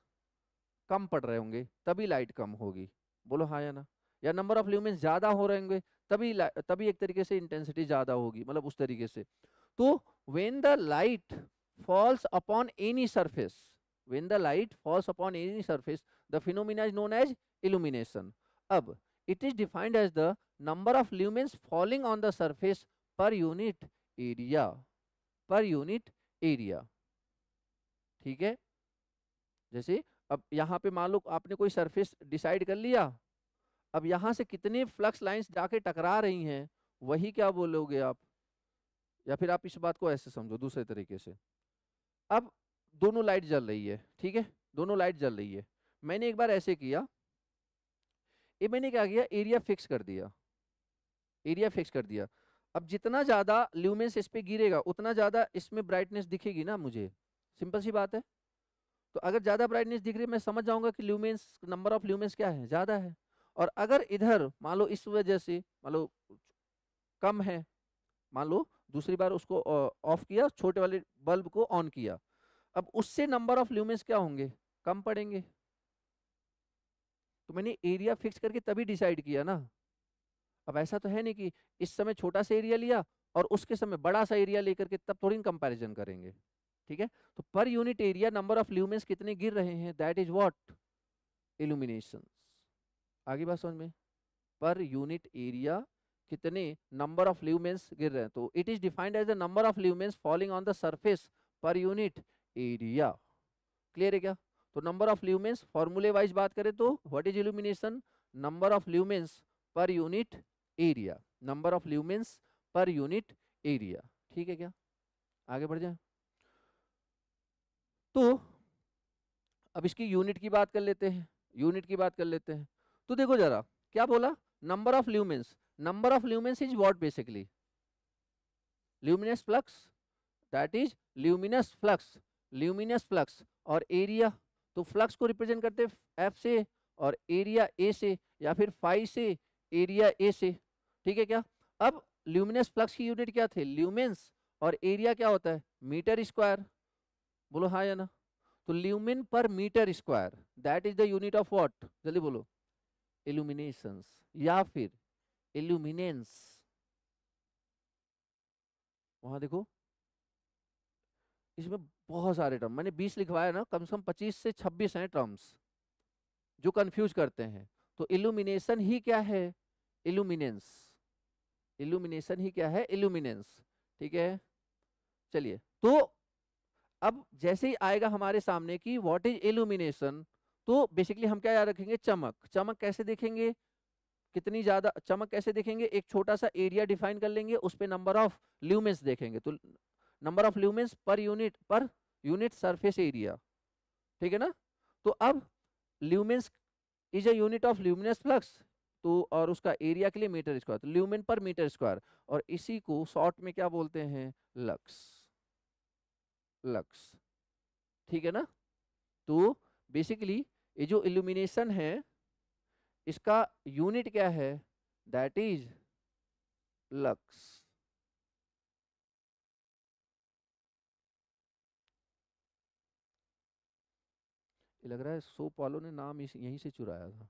कम पड़ रहे होंगे तभी लाइट कम होगी बोलो हाँ या ना या नंबर ऑफ ल्यूमेंस ज़्यादा हो रहे तभी तभी एक तरीके से इंटेंसिटी ज़्यादा होगी मतलब उस तरीके से तो when the light falls upon any surface when the light falls upon any surface the phenomena is known as illumination अब it is defined as the number of lumens falling on the surface per unit area per unit area ठीक है जैसे अब यहाँ पे मान लो आपने कोई सरफेस डिसाइड कर लिया अब यहाँ से कितने फ्लक्स लाइंस जाके टकरा रही हैं वही क्या बोलोगे आप या फिर आप इस बात को ऐसे समझो दूसरे तरीके से अब दोनों लाइट जल रही है ठीक है दोनों लाइट जल रही है मैंने एक बार ऐसे किया ये मैंने क्या किया एरिया फिक्स कर दिया एरिया फिक्स कर दिया अब जितना ज़्यादा ल्यूमेंस इस पर गिरेगा उतना ज़्यादा इसमें ब्राइटनेस दिखेगी ना मुझे सिंपल सी बात है तो अगर ज़्यादा ब्राइटनेस दिख रही है मैं समझ जाऊंगा कि ल्यूमेंस नंबर ऑफ ल्यूमेंस क्या है ज़्यादा है और अगर इधर मान लो इस वजह से मान लो कम है मान लो दूसरी बार उसको ऑफ किया छोटे वाले बल्ब को ऑन किया अब उससे नंबर ऑफ ल्यूमेंस क्या होंगे कम पड़ेंगे तो मैंने एरिया फिक्स करके तभी डिसाइड किया ना अब ऐसा तो है नहीं कि इस समय छोटा सा एरिया लिया और उसके समय बड़ा सा एरिया लेकर के तब थोड़ी कंपैरिजन करेंगे ठीक है तो per unit area number of lumens कितने गिर रहे हैं दैट इज वॉट इल्यूमिनेशन आगे बात समझ में पर यूनिट एरिया कितने नंबर ऑफ ल्यूमेंस गिर रहे हैं तो it is defined as the number of lumens falling on the surface per unit area clear है क्या तो नंबर ऑफ ल्यूमेंस फॉर्मूले वाइज बात करें तो what is illumination number of lumens per unit area number of lumens per unit area ठीक है क्या आगे बढ़ जाए तो अब इसकी यूनिट की बात कर लेते हैं यूनिट की बात कर लेते हैं तो देखो जरा क्या बोला number of lumens number of lumens is what basically luminous flux that is luminous flux luminous flux और एरिया तो फ्लक्स को रिप्रेजेंट करते एफ से और एरिया ए से या फिर फाइव से एरिया ए से ठीक है क्या अब ल्यूमिनस फ्लक्स की यूनिट क्या थे ल्यूमेंस और एरिया क्या होता है मीटर स्क्वायर बोलो हाँ या ना तो lumen per metre square that is the unit of what जल्दी बोलो एल्यूमिनेशन या फिर एल्यूमिनेंस वहां देखो इसमें बहुत सारे टर्म मैंने 20 लिखवाया ना कम से कम 25 से 26 हैं टर्म्स जो कंफ्यूज करते हैं तो इल्यूमिनेशन ही क्या है इल्यूमिनेंस इल्यूमिनेशन ही क्या है इल्यूमिनेंस ठीक है चलिए तो अब जैसे ही आएगा हमारे सामने कि वॉट इज एल्यूमिनेशन तो बेसिकली हम क्या याद रखेंगे चमक चमक कैसे देखेंगे कितनी ज़्यादा चमक कैसे देखेंगे एक छोटा सा एरिया डिफाइन कर लेंगे उस पर नंबर ऑफ ल्यूमेंस देखेंगे तो number of lumens per unit per unit surface area ठीक है ना तो अब lumens is a unit of luminous flux तो और उसका एरिया के लिए मीटर स्क्वायर तो ल्यूमेन पर मीटर स्क्वायर और इसी को शॉर्ट में क्या बोलते हैं लक्स लक्स ठीक है ना तो बेसिकली ये जो इल्यूमिनेशन है इसका यूनिट क्या है दैट इज लक्स लग रहा है सोप वालों ने नाम इस यहीं से चुराया था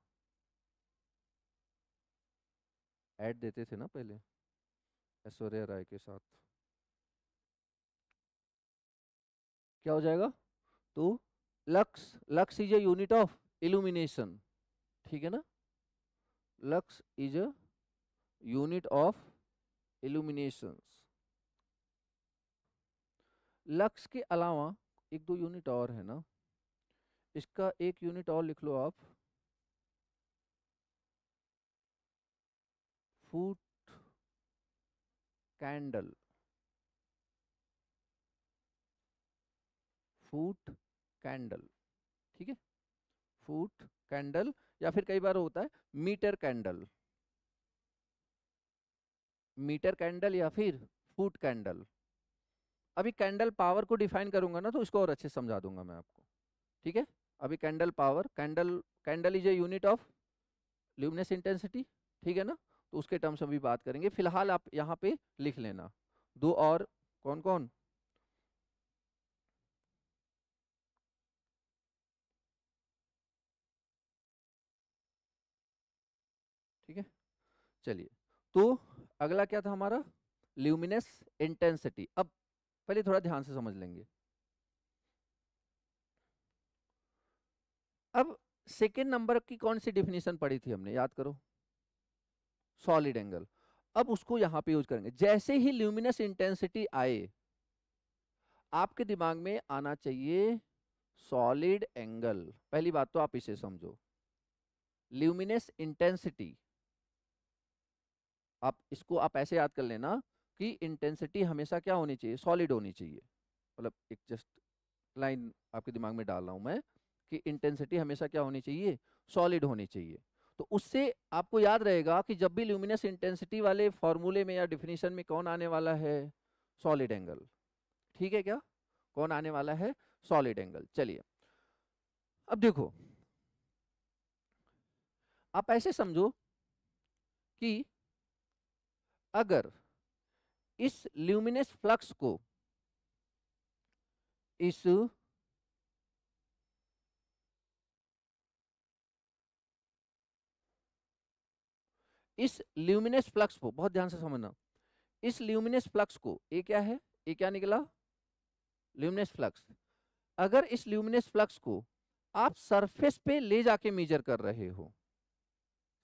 ऐड देते थे ना पहले ऐश्वर्या राय के साथ क्या हो जाएगा तो lux lux is a unit of illumination ठीक है ना lux is a unit of illumination lux के अलावा एक दो यूनिट और है ना इसका एक यूनिट और लिख लो आप फूट कैंडल फूट कैंडल ठीक है फूट कैंडल या फिर कई बार होता है मीटर कैंडल मीटर कैंडल या फिर फूट कैंडल अभी कैंडल पावर को डिफाइन करूंगा ना तो उसको और अच्छे समझा दूंगा मैं आपको ठीक है अभी candle power candle candle is a unit of luminous intensity ठीक है ना तो उसके टर्म्स में भी बात करेंगे फिलहाल आप यहाँ पे लिख लेना दो और कौन कौन चलिए तो अगला क्या था हमारा ल्यूमिनस इंटेंसिटी अब पहले थोड़ा ध्यान से समझ लेंगे अब सेकेंड नंबर की कौन सी डिफिनेशन पढ़ी थी हमने याद करो सॉलिड एंगल अब उसको यहां पे यूज करेंगे जैसे ही ल्यूमिनस इंटेंसिटी आए आपके दिमाग में आना चाहिए सॉलिड एंगल पहली बात तो आप इसे समझो ल्यूमिनस इंटेंसिटी आप इसको आप ऐसे याद कर लेना कि इंटेंसिटी हमेशा क्या होनी चाहिए सॉलिड होनी चाहिए मतलब एक जस्ट लाइन आपके दिमाग में डाल रहा हूँ मैं कि इंटेंसिटी हमेशा क्या होनी चाहिए सॉलिड होनी चाहिए तो उससे आपको याद रहेगा कि जब भी ल्यूमिनस इंटेंसिटी वाले फॉर्मूले में या डिफिनीशन में कौन आने वाला है सॉलिड एंगल ठीक है क्या कौन आने वाला है सॉलिड एंगल चलिए अब देखो आप ऐसे समझो कि अगर इस ल्यूमिनस फ्लक्स को इस इस ल्यूमिनस फ्लक्स को बहुत ध्यान से समझना इस ल्यूमिनस फ्लक्स को ये क्या है ये क्या निकला ल्यूमिनस फ्लक्स अगर इस ल्यूमिनस फ्लक्स को आप सरफेस पे ले जाके मेजर कर रहे हो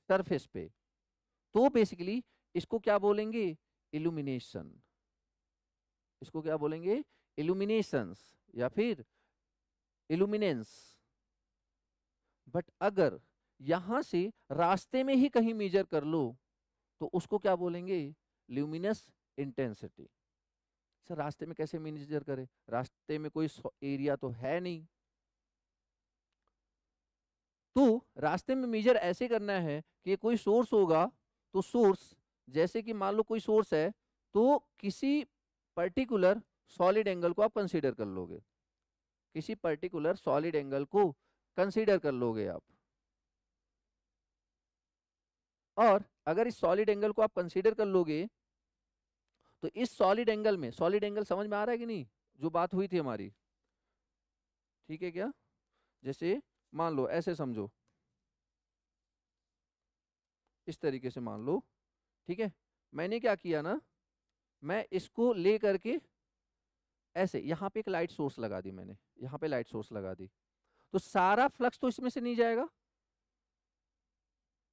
सरफेस पे तो बेसिकली इसको क्या बोलेंगे इल्यूमिनेशन इसको क्या बोलेंगे इल्यूमिनेशंस या फिर इल्यूमिनेंस बट अगर यहां से रास्ते में ही कहीं मेजर कर लो तो उसको क्या बोलेंगे ल्यूमिनस इंटेंसिटी सर रास्ते में कैसे मेजर करें रास्ते में कोई एरिया तो है नहीं तो रास्ते में मेजर ऐसे करना है कि कोई सोर्स होगा तो सोर्स जैसे कि मान लो कोई सोर्स है तो किसी पर्टिकुलर सॉलिड एंगल को आप कंसीडर कर लोगे किसी पर्टिकुलर सॉलिड एंगल को कंसीडर कर लोगे आप और अगर इस सॉलिड एंगल को आप कंसीडर कर लोगे तो इस सॉलिड एंगल में सॉलिड एंगल समझ में आ रहा है कि नहीं जो बात हुई थी हमारी ठीक है क्या जैसे मान लो ऐसे समझो इस तरीके से मान लो ठीक है मैंने क्या किया ना मैं इसको ले करके ऐसे यहाँ पे एक लाइट सोर्स लगा दी मैंने यहाँ पे लाइट सोर्स लगा दी तो सारा फ्लक्स तो इसमें से नहीं जाएगा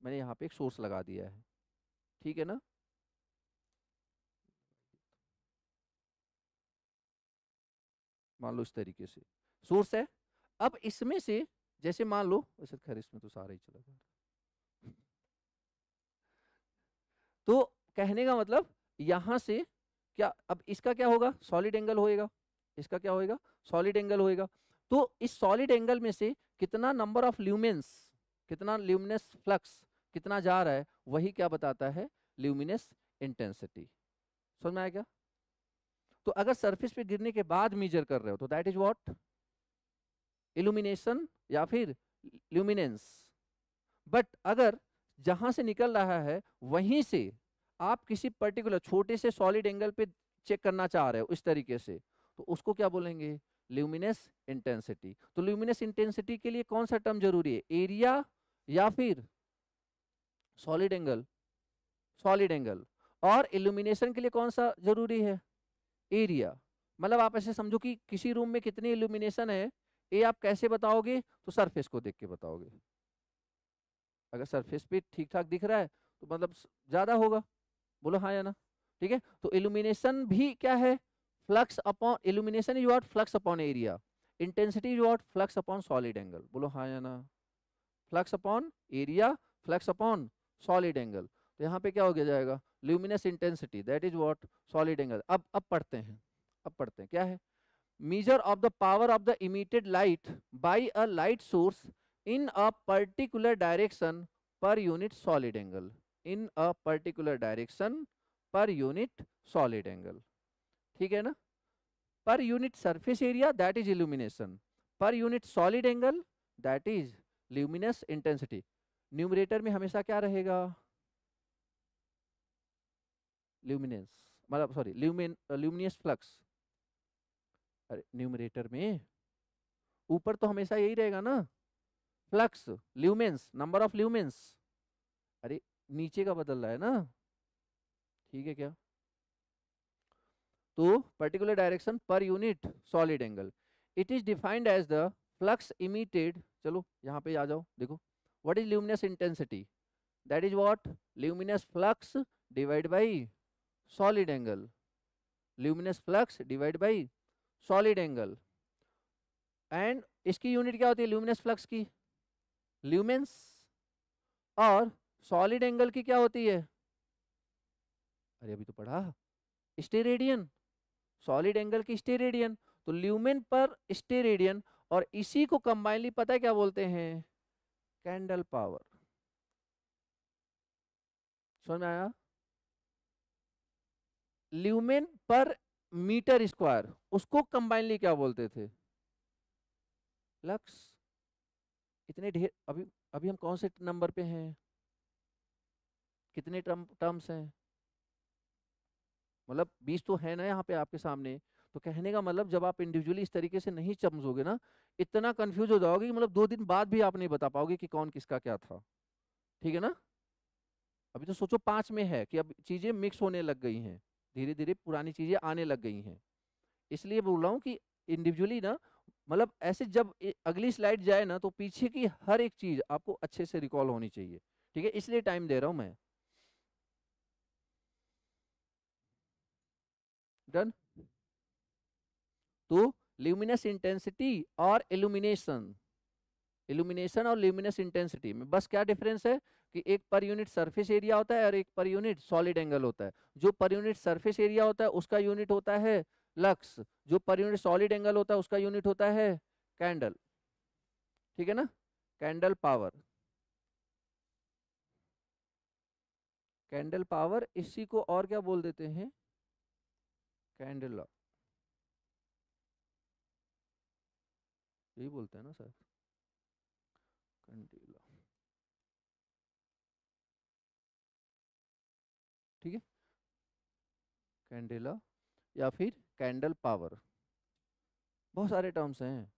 मैंने यहाँ पे एक सोर्स लगा दिया है ठीक है ना मान लो इस तरीके से सोर्स है अब इसमें से जैसे मान लो वैसे खैर इसमें तो सारा ही चला जा रहा तो कहने का मतलब यहाँ से क्या अब इसका क्या होगा सॉलिड एंगल होएगा इसका क्या होएगा सॉलिड एंगल होएगा तो इस सॉलिड एंगल में से कितना नंबर ऑफ ल्यूमेंस कितना ल्यूमिनस फ्लक्स कितना जा रहा है वही क्या बताता है ल्यूमिनस इंटेंसिटी समझ में आया क्या तो अगर सरफेस पे गिरने के बाद मेजर कर रहे हो तो दैट इज व्हाट इल्यूमिनेशन या फिर ल्यूमिनेंस बट अगर जहाँ से निकल रहा है वहीं से आप किसी पर्टिकुलर छोटे से सॉलिड एंगल पे चेक करना चाह रहे हो इस तरीके से तो उसको क्या बोलेंगे ल्यूमिनस इंटेंसिटी तो ल्यूमिनस इंटेंसिटी के लिए कौन सा टर्म जरूरी है एरिया या फिर सॉलिड एंगल सॉलिड एंगल और इल्यूमिनेशन के लिए कौन सा जरूरी है एरिया मतलब आप ऐसे समझो कि किसी रूम में कितनी इल्यूमिनेशन है ये आप कैसे बताओगे तो सरफेस को देख के बताओगे अगर सरफेस पे ठीक ठाक दिख रहा है तो मतलब ज़्यादा होगा बोलो हाँ या ना ठीक है तो इल्यूमिनेशन भी क्या है flux upon illumination is what flux upon area intensity is what flux upon solid angle बोलो हाँ या ना flux upon area flux upon solid angle तो यहाँ पे क्या हो गया जाएगा luminous intensity that is what solid angle अब अब पढ़ते हैं अब पढ़ते हैं क्या है measure of the power of the emitted light by a light source in a particular direction per unit solid angle in a particular direction per unit solid angle ठीक है ना per unit surface area that is illumination per unit solid angle that is luminous intensity numerator में हमेशा क्या रहेगा luminance मतलब sorry luminous flux अरे numerator में ऊपर तो हमेशा यही रहेगा ना flux lumens number of lumens अरे नीचे का बदल रहा है ना ठीक है क्या तो particular direction per unit solid angle it is defined as the flux emitted चलो यहाँ पे आ जाओ देखो what is luminous intensity that is what luminous flux divide by solid angle luminous flux divide by solid angle and इसकी unit क्या होती है ल्यूमिनस फ्लक्स की ल्यूमेंस और सॉलिड एंगल की क्या होती है अरे अभी तो पढ़ा स्टेरेडियन सॉलिड एंगल की स्टेरेडियन तो ल्यूमेन पर स्टेरेडियन और इसी को कंबाइनली पता है क्या बोलते हैं कैंडल पावर समझ में आया ल्यूमेन पर मीटर स्क्वायर उसको कंबाइनली क्या बोलते थे लक्स इतने ढेर अभी अभी हम कौन से नंबर पे हैं कितने टर्म टर्म्स हैं मतलब बीस तो है ना यहाँ पे आपके सामने तो कहने का मतलब जब आप इंडिविजुअली इस तरीके से नहीं चमजोगे ना इतना कंफ्यूज हो जाओगे कि मतलब दो दिन बाद भी आप नहीं बता पाओगे कि कौन किसका क्या था ठीक है ना अभी तो सोचो पाँच में है कि अब चीज़ें मिक्स होने लग गई हैं धीरे धीरे पुरानी चीज़ें आने लग गई हैं इसलिए बोल रहा हूँ कि इंडिविजुअली ना मतलब ऐसे जब अगली स्लाइड जाए ना तो पीछे की हर एक चीज आपको अच्छे से रिकॉल होनी चाहिए ठीक है इसलिए टाइम दे रहा हूं मैं डन तो ल्यूमिनस इंटेंसिटी और इल्यूमिनेशन इल्यूमिनेशन और ल्यूमिनस इंटेंसिटी में बस क्या डिफरेंस है कि एक पर यूनिट सरफेस एरिया होता है और एक पर यूनिट सॉलिड एंगल होता है जो पर यूनिट सरफेस एरिया होता है उसका यूनिट होता है लक्स जो पर यूनिट सॉलिड एंगल होता है उसका यूनिट होता है कैंडल ठीक है ना कैंडल पावर कैंडल पावर इसी को और क्या बोल देते हैं कैंडल लॉ यही बोलते हैं ना सर कैंडल लॉ ठीक है कैंडेला या फिर कैंडल पावर बहुत सारे टर्म्स हैं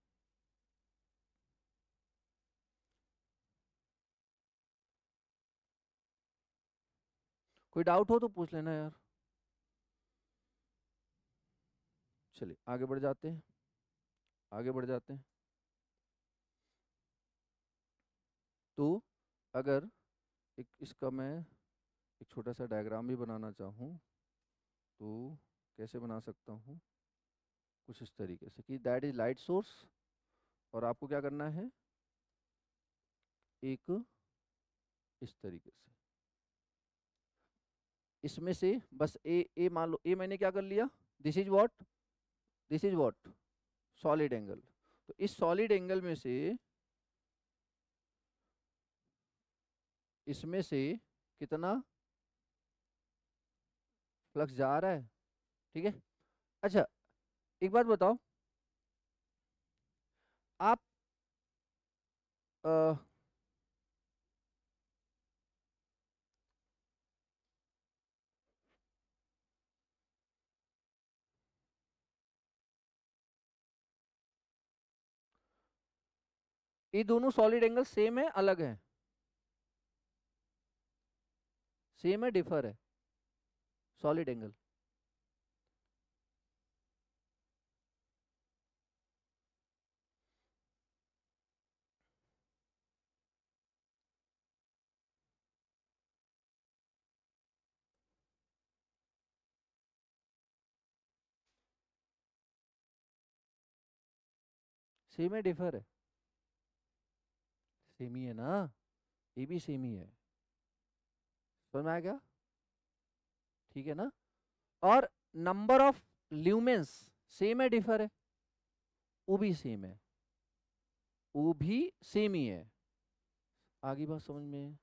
कोई डाउट हो तो पूछ लेना यार चलिए आगे बढ़ जाते हैं आगे बढ़ जाते हैं तो अगर एक इसका मैं एक छोटा सा डायग्राम भी बनाना चाहूँ तो कैसे बना सकता हूँ कुछ इस तरीके से कि दैट इज लाइट सोर्स और आपको क्या करना है एक इस तरीके से इसमें से बस ए ए मान लो ए मैंने क्या कर लिया this is what this is what solid angle तो इस सॉलिड एंगल में से इसमें से कितना फ्लक्स जा रहा है ठीक है अच्छा एक बात बताओ आप आ, ये दोनों सॉलिड एंगल सेम है अलग है सेम है डिफर है सॉलिड एंगल सेम है डिफर है सेम ही है ना ये भी सेम ही है समझ में आ गया ठीक है ना और नंबर ऑफ ल्यूमेंस सेम है डिफर है वो भी सेम है वो भी सेम ही है आगे बात समझ में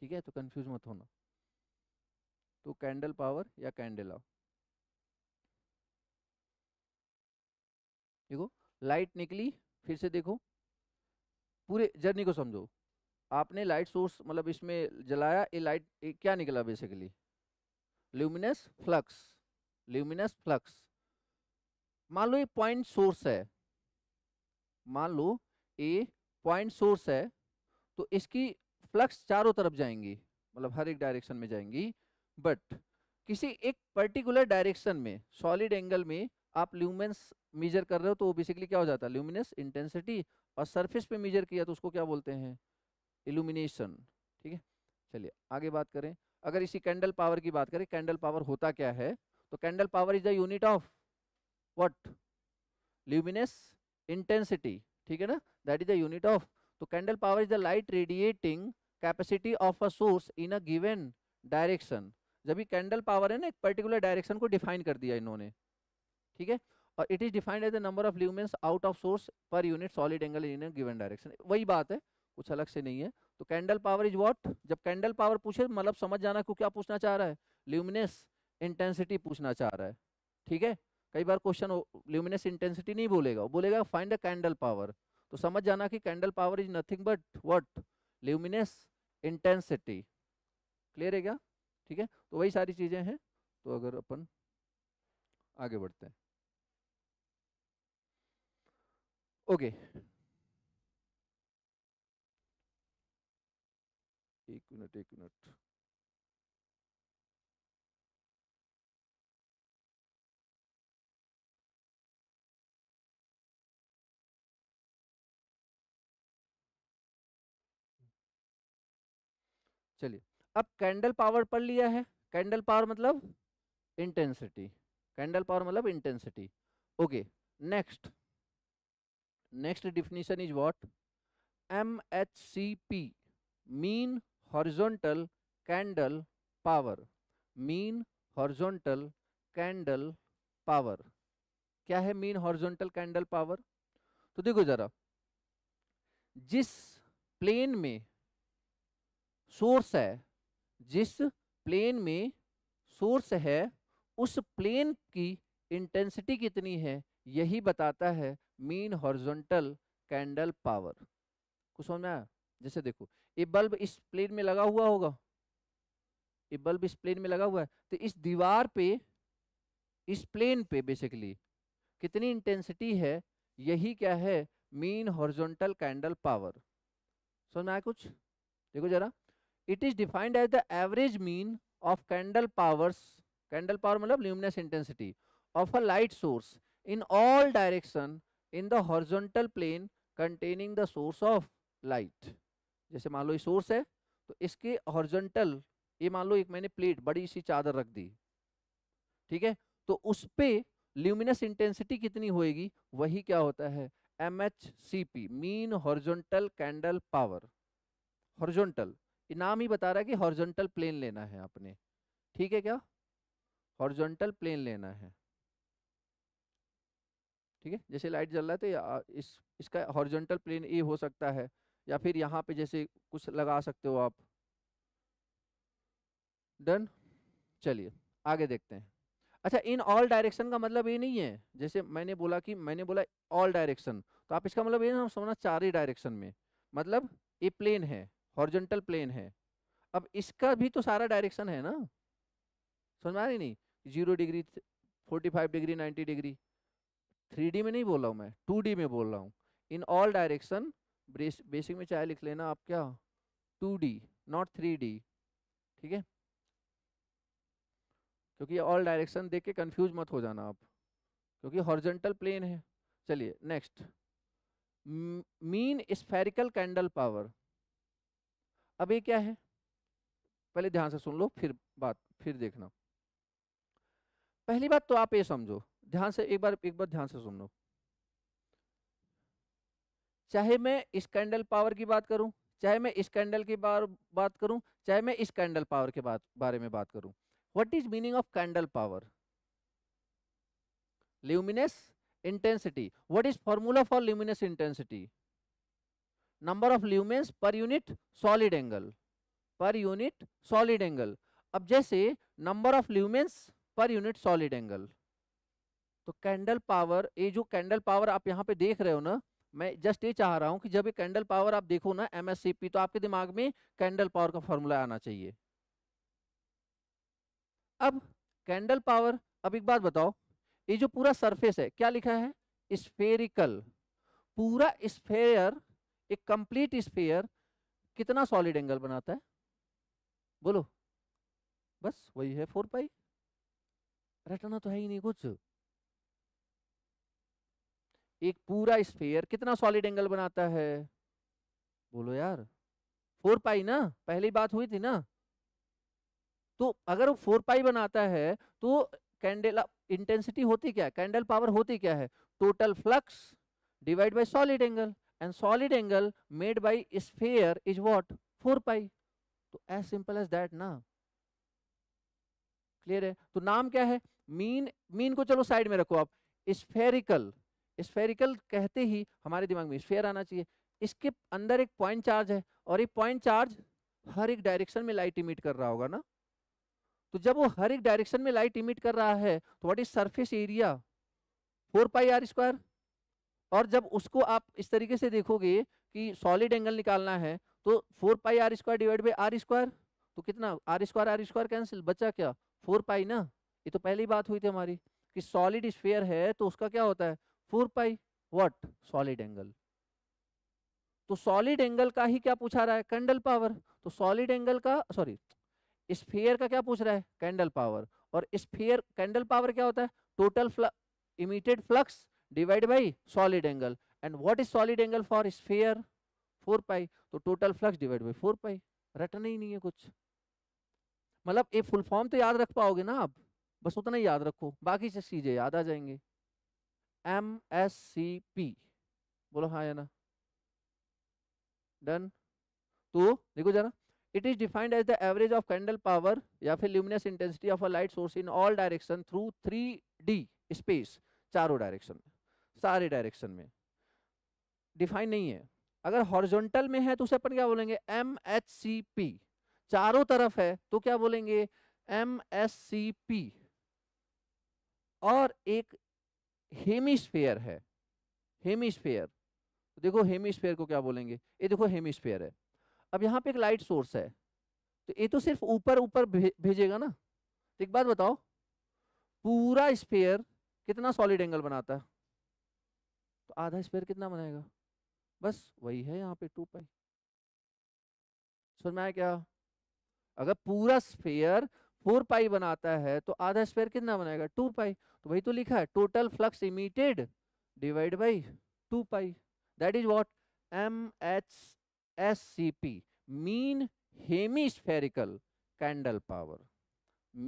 ठीक है तो कंफ्यूज मत होना तो कैंडल पावर या कैंडेला देखो लाइट निकली फिर से देखो पूरे जर्नी को समझो आपने लाइट सोर्स मतलब इसमें जलाया ये लाइट ये क्या निकला basically luminous flux luminous flux मान लो ये पॉइंट सोर्स है मान लो ये पॉइंट सोर्स है तो इसकी फ्लक्स चारों तरफ जाएंगी मतलब हर एक डायरेक्शन में जाएंगी बट किसी एक पर्टिकुलर डायरेक्शन में सॉलिड एंगल में आप ल्यूमेंस मेजर कर रहे हो तो वो बेसिकली क्या हो जाता है ल्यूमिनस इंटेंसिटी और सरफेस पे मेजर किया तो उसको क्या बोलते हैं इल्यूमिनेशन ठीक है चलिए आगे बात करें अगर इसी कैंडल पावर की बात करें कैंडल पावर होता क्या है तो candle power is the unit of what luminous intensity ठीक है ना that is the unit of तो candle power is the light radiating capacity of a source in a given direction जब ये कैंडल पावर है ना एक पर्टिकुलर डायरेक्शन को डिफाइन कर दिया इन्होंने ठीक है और it is defined as the number of lumens out of source per unit solid angle in given direction वही बात है कुछ अलग से नहीं है तो कैंडल पावर इज वॉट जब कैंडल पावर पूछे मतलब समझ जाना को क्या पूछना चाह रहा है ल्यूमिनस इंटेंसिटी पूछना चाह रहा है ठीक है कई बार क्वेश्चन ल्यूमिनस इंटेंसिटी नहीं बोलेगा बोलेगा फाइंड द कैंडल पावर तो समझ जाना कि candle power is nothing but what luminous intensity clear है क्या ठीक है तो वही सारी चीज़ें हैं तो अगर अपन आगे बढ़ते हैं ओके एक मिनट एक मिनट चलिए अब कैंडल पावर पढ़ लिया है कैंडल पावर मतलब इंटेंसिटी कैंडल पावर मतलब intensity okay next next definition is what mhcp mean horizontal candle power mean horizontal candle power क्या है मीन हॉर्जोंटल कैंडल पावर तो देखो जरा जिस प्लेन में सोर्स है जिस प्लेन में सोर्स है उस प्लेन की इंटेंसिटी कितनी है यही बताता है मीन हॉर्जोंटल कैंडल पावर कुछ समझ में आया जैसे देखो ये बल्ब इस प्लेन में लगा हुआ होगा ये बल्ब इस प्लेन में लगा हुआ है तो इस दीवार पे इस प्लेन पे बेसिकली कितनी इंटेंसिटी है यही क्या है मीन हॉर्जोंटल कैंडल पावर समझ में आया कुछ देखो जरा it is defined as the average mean of candle powers candle power मतलब luminous intensity of a light source in all direction in the horizontal plane containing the source of light जैसे मान लो ये सोर्स है तो इसके horizontal ये मान लो एक मैंने प्लेट बड़ी सी चादर रख दी ठीक है तो उस पर ल्यूमिनस इंटेंसिटी कितनी होएगी वही क्या होता है M H C P mean horizontal candle power horizontal नाम ही बता रहा है कि हॉर्जोंटल प्लेन लेना है आपने ठीक है क्या हॉर्जोंटल प्लेन लेना है ठीक है जैसे लाइट जल रहा है तो या इस इसका हॉरिजॉन्टल प्लेन ए हो सकता है या फिर यहाँ पे जैसे कुछ लगा सकते हो आप डन चलिए आगे देखते हैं अच्छा इन ऑल डायरेक्शन का मतलब ये नहीं है जैसे मैंने बोला कि मैंने बोला ऑल डायरेक्शन तो आप इसका मतलब ये ना समझना चार ही डायरेक्शन में मतलब ये प्लेन है हॉर्जेंटल प्लेन है अब इसका भी तो सारा डायरेक्शन है ना समझ में आ रही नहीं zero degree forty five degree ninety degree three में नहीं बोल रहा हूँ मैं टू में बोल रहा हूँ इन ऑल डायरेक्शन बेसिक में चाहे लिख लेना आप क्या two D not three D ठीक है क्योंकि ऑल डायरेक्शन देख के कन्फ्यूज मत हो जाना आप क्योंकि हॉर्जेंटल प्लेन है चलिए next mean spherical candle power अब ये क्या है पहले ध्यान से सुन लो फिर बात फिर देखना पहली बात तो आप ये समझो ध्यान से एक बार एक बार ध्यान से सुन लो चाहे मैं स्कैंडल पावर की बात करूं चाहे मैं स्कैंडल की बार बात करूं चाहे मैं स्कैंडल पावर के बात बारे में बात करूं what is meaning of candle power luminous intensity what is formula for luminous intensity number of lumens per unit solid angle per unit solid angle अब जैसे number of lumens per unit solid angle तो candle power ये जो candle power आप यहाँ पे देख रहे हो ना मैं जस्ट ये चाह रहा हूँ कि जब ये कैंडल पावर आप देखो ना एम तो आपके दिमाग में कैंडल पावर का फॉर्मूला आना चाहिए अब कैंडल पावर अब एक बात बताओ ये जो पूरा सरफेस है क्या लिखा है स्फेरिकल पूरा स्फेयर एक कंप्लीट स्फेयर कितना सॉलिड एंगल बनाता है बोलो बस वही है फोर पाई रटना तो है ही नहीं कुछ एक पूरा स्फेयर कितना सॉलिड एंगल बनाता है बोलो यार फोर पाई ना पहली बात हुई थी ना तो अगर वो फोर पाई बनाता है तो कैंडल इंटेंसिटी होती क्या कैंडल पावर होती क्या है total flux divide by solid angle and solid angle made by sphere is what four pi तो एज सिंपल एज दैट ना क्लियर है तो नाम क्या है मीन मीन को चलो साइड में रखो आप स्फेरिकल स्फेरिकल कहते ही हमारे दिमाग में स्फेयर आना चाहिए इसके अंदर एक पॉइंट चार्ज है और ये पॉइंट चार्ज हर एक डायरेक्शन में लाइट इमिट कर रहा होगा ना तो जब वो हर एक डायरेक्शन में लाइट इमिट कर रहा है तो what is surface area four pi R square और जब उसको आप इस तरीके से देखोगे कि सॉलिड एंगल निकालना है तो four pi R square divide by R square तो कितना R square R square cancel बचा क्या फोर पाई ना ये तो पहली बात हुई थी हमारी कि सॉलिड स्फेयर है तो उसका क्या होता है four pi what solid angle तो सॉलिड एंगल का ही क्या पूछा रहा है कैंडल पावर तो सॉलिड एंगल का सॉरी स्फीयर का क्या पूछ रहा है कैंडल पावर और स्फीयर कैंडल पावर क्या होता है total emitted flux divide by solid angle and what is solid angle for sphere four pi तो total flux divide by four pi रटना ही नहीं है कुछ मतलब ये फुल फॉर्म तो याद रख पाओगे ना आप बस उतना ही याद रखो बाकी से चीजें याद आ जाएंगे एम एस सी पी बोलो हाँ या ना डन तो देखो जरा it is defined as the average of candle power या फिर luminous intensity of a light source in all direction through three D space चारों डायरेक्शन में सारे डायरेक्शन में डिफाइन नहीं है अगर हॉर्जोंटल में है तो उसे अपन क्या बोलेंगे एम एच सी पी चारों तरफ है तो क्या बोलेंगे एम एस सी पी और एक हेमिस्फेयर है हेमिस्फेयर तो देखो हेमिस्फेयर को क्या बोलेंगे ये देखो हेमिस्फेयर है अब यहाँ पे एक लाइट सोर्स है तो ये तो सिर्फ ऊपर ऊपर भेजेगा ना तो एक बात बताओ पूरा स्पेयर कितना सॉलिड एंगल बनाता है तो आधा स्पेयर कितना बनाएगा बस वही है यहाँ पे टू पाई समझ में आया क्या अगर पूरा स्पेयर फोर पाई बनाता है तो आधा स्क्वायर कितना बनाएगा टू पाई तो वही तो लिखा है total flux emitted divide by two pi that is what M H S C P mean hemispherical candle power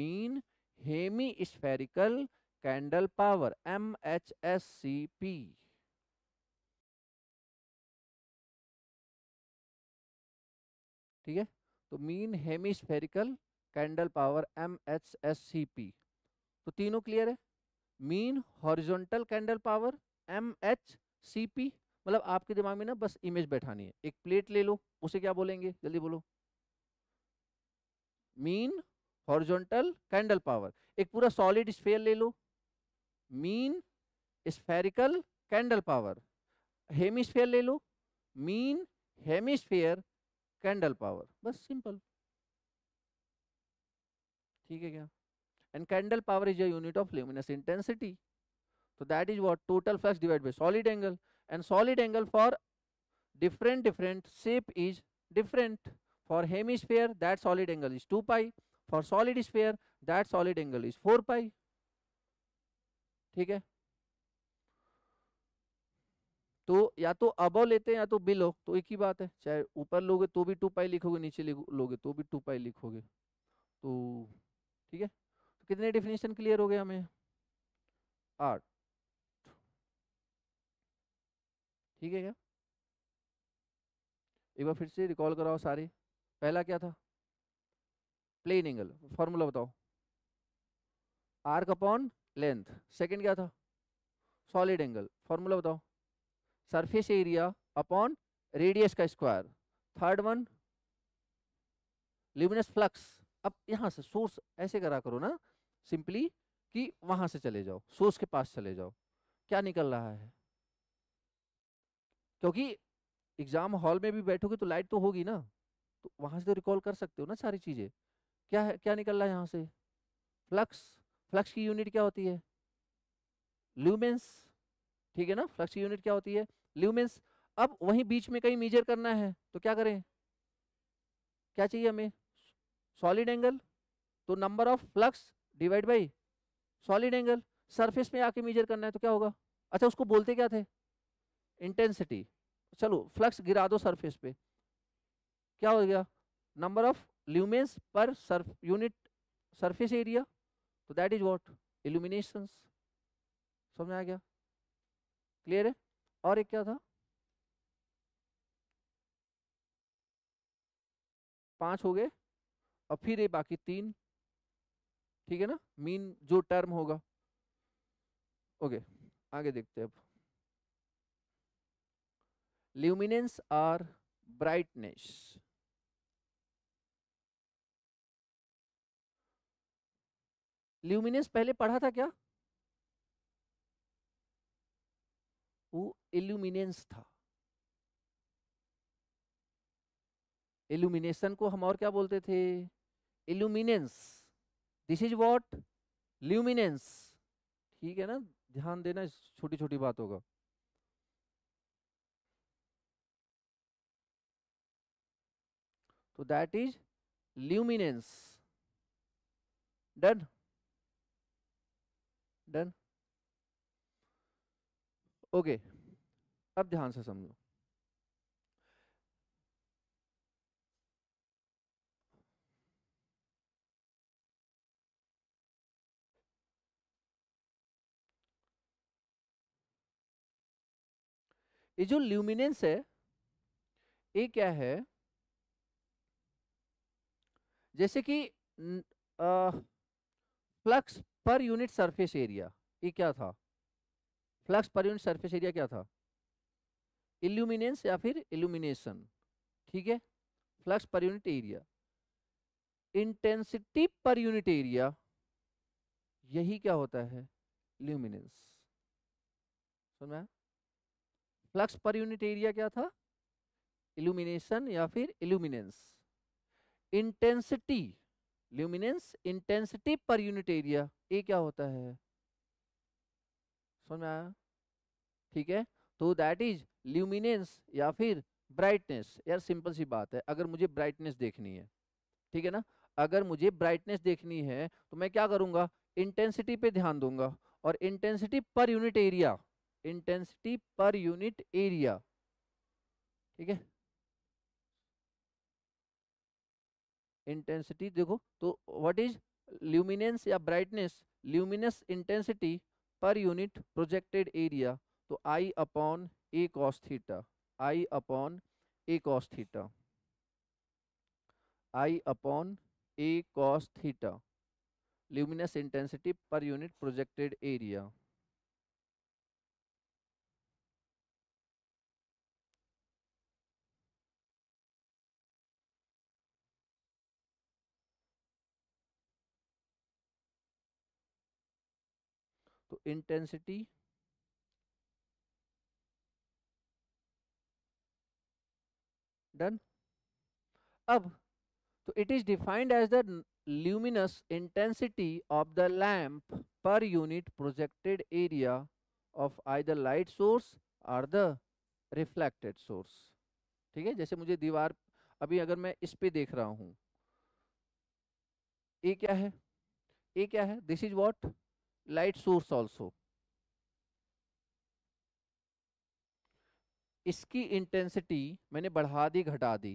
mean hemispherical candle power M H S C P ठीक है तो mean hemispherical candle power M H S C P तो तीनों clear है mean horizontal candle power M H C P मतलब आपके दिमाग में ना बस इमेज बैठानी है एक प्लेट ले लो उसे क्या बोलेंगे जल्दी बोलो मीन हॉरिजॉन्टल कैंडल पावर एक पूरा सॉलिड स्फेयर ले लो mean spherical candle power hemisphere ले लो मीन हेमिस्फेयर कैंडल पावर बस सिंपल ठीक है क्या and candle power is unit of luminous intensity तो that is what total flux divide by solid angle and solid angle for different different shape is different for hemisphere that solid angle is two pi for solid sphere that solid angle is four pi ठीक है तो या तो above लेते हैं या तो below तो एक ही बात है चाहे ऊपर लोगे तो भी टू पाई लिखोगे नीचे लोगे तो भी टू पाई लिखोगे तो ठीक है तो कितने डिफिनेशन क्लियर हो गए हमें आठ ठीक है क्या एक बार फिर से रिकॉल कराओ सारे पहला क्या था प्लेन एंगल फॉर्मूला बताओ आर्क अपॉन लेंथ सेकंड क्या था सॉलिड एंगल फॉर्मूला बताओ सरफेस एरिया अपॉन रेडियस का square third one luminous flux अब यहाँ से सोर्स ऐसे करा करो ना सिंपली कि वहां से चले जाओ सोर्स के पास चले जाओ क्या निकल रहा है क्योंकि एग्जाम हॉल में भी बैठोगे तो लाइट तो होगी ना तो वहां से तो रिकॉल कर सकते हो ना सारी चीजें क्या है क्या निकल रहा है यहाँ से फ्लक्स फ्लक्स की यूनिट क्या होती है ल्यूमेंस ठीक है ना फ्लक्स की यूनिट क्या होती है ल्यूमेंस अब वहीं बीच में कहीं मेजर करना है तो क्या करें क्या चाहिए हमें सॉलिड एंगल तो number of flux divide by solid angle surface में आके मेजर करना है तो क्या होगा अच्छा उसको बोलते क्या थे इंटेंसिटी चलो फ्लक्स गिरा दो सरफेस पे क्या हो गया नंबर ऑफ ल्यूमेंस पर सर्फ यूनिट सरफेस एरिया तो दैट इज व्हाट इल्यूमिनेशंस समझ आ गया क्लियर है और एक क्या था पांच हो गए और फिर ये बाकी तीन ठीक है ना मीन जो टर्म होगा ओके आगे देखते हैं अब ल्यूमिनेंस आर ब्राइटनेस ल्यूमिनेंस पहले पढ़ा था क्या वो एल्यूमिनेंस था एल्यूमिनेशन को हम और क्या बोलते थे illuminance this is what luminance ठीक है ना ध्यान देना छोटी छोटी बातों का तो that is luminance done done okay अब ध्यान से समझो ये जो ल्यूमिनेंस है ये क्या है जैसे कि flux per unit surface area ये क्या था flux per unit surface area क्या था इल्यूमिनेंस या फिर इल्यूमिनेशन ठीक है flux per unit area intensity per unit area यही क्या होता है ल्यूमिनेंस समझ में फ्लक्स पर यूनिट एरिया क्या था इल्यूमिनेशन या फिर illuminance intensity luminance intensity per unit area ये क्या होता है समझ में आया ठीक है तो दैट इज ल्यूमिनेंस या फिर ब्राइटनेस यार सिंपल सी बात है अगर मुझे ब्राइटनेस देखनी है ठीक है ना अगर मुझे ब्राइटनेस देखनी है तो मैं क्या करूंगा इंटेंसिटी पे ध्यान दूंगा और intensity per unit area intensity per unit area ठीक है इंटेंसिटी देखो तो व्हाट इज ल्यूमिनेंस या brightness luminous intensity per unit projected area तो I upon A cos theta I upon A cos theta I upon A cos theta luminous intensity per unit projected area तो intensity done अब तो it is defined as the luminous intensity of the lamp per unit projected area of I the light source or the reflected source ठीक है जैसे मुझे दीवार अभी अगर मैं इस पे देख रहा हूं ये क्या है ये क्या है this is what light source also इसकी इंटेंसिटी मैंने बढ़ा दी घटा दी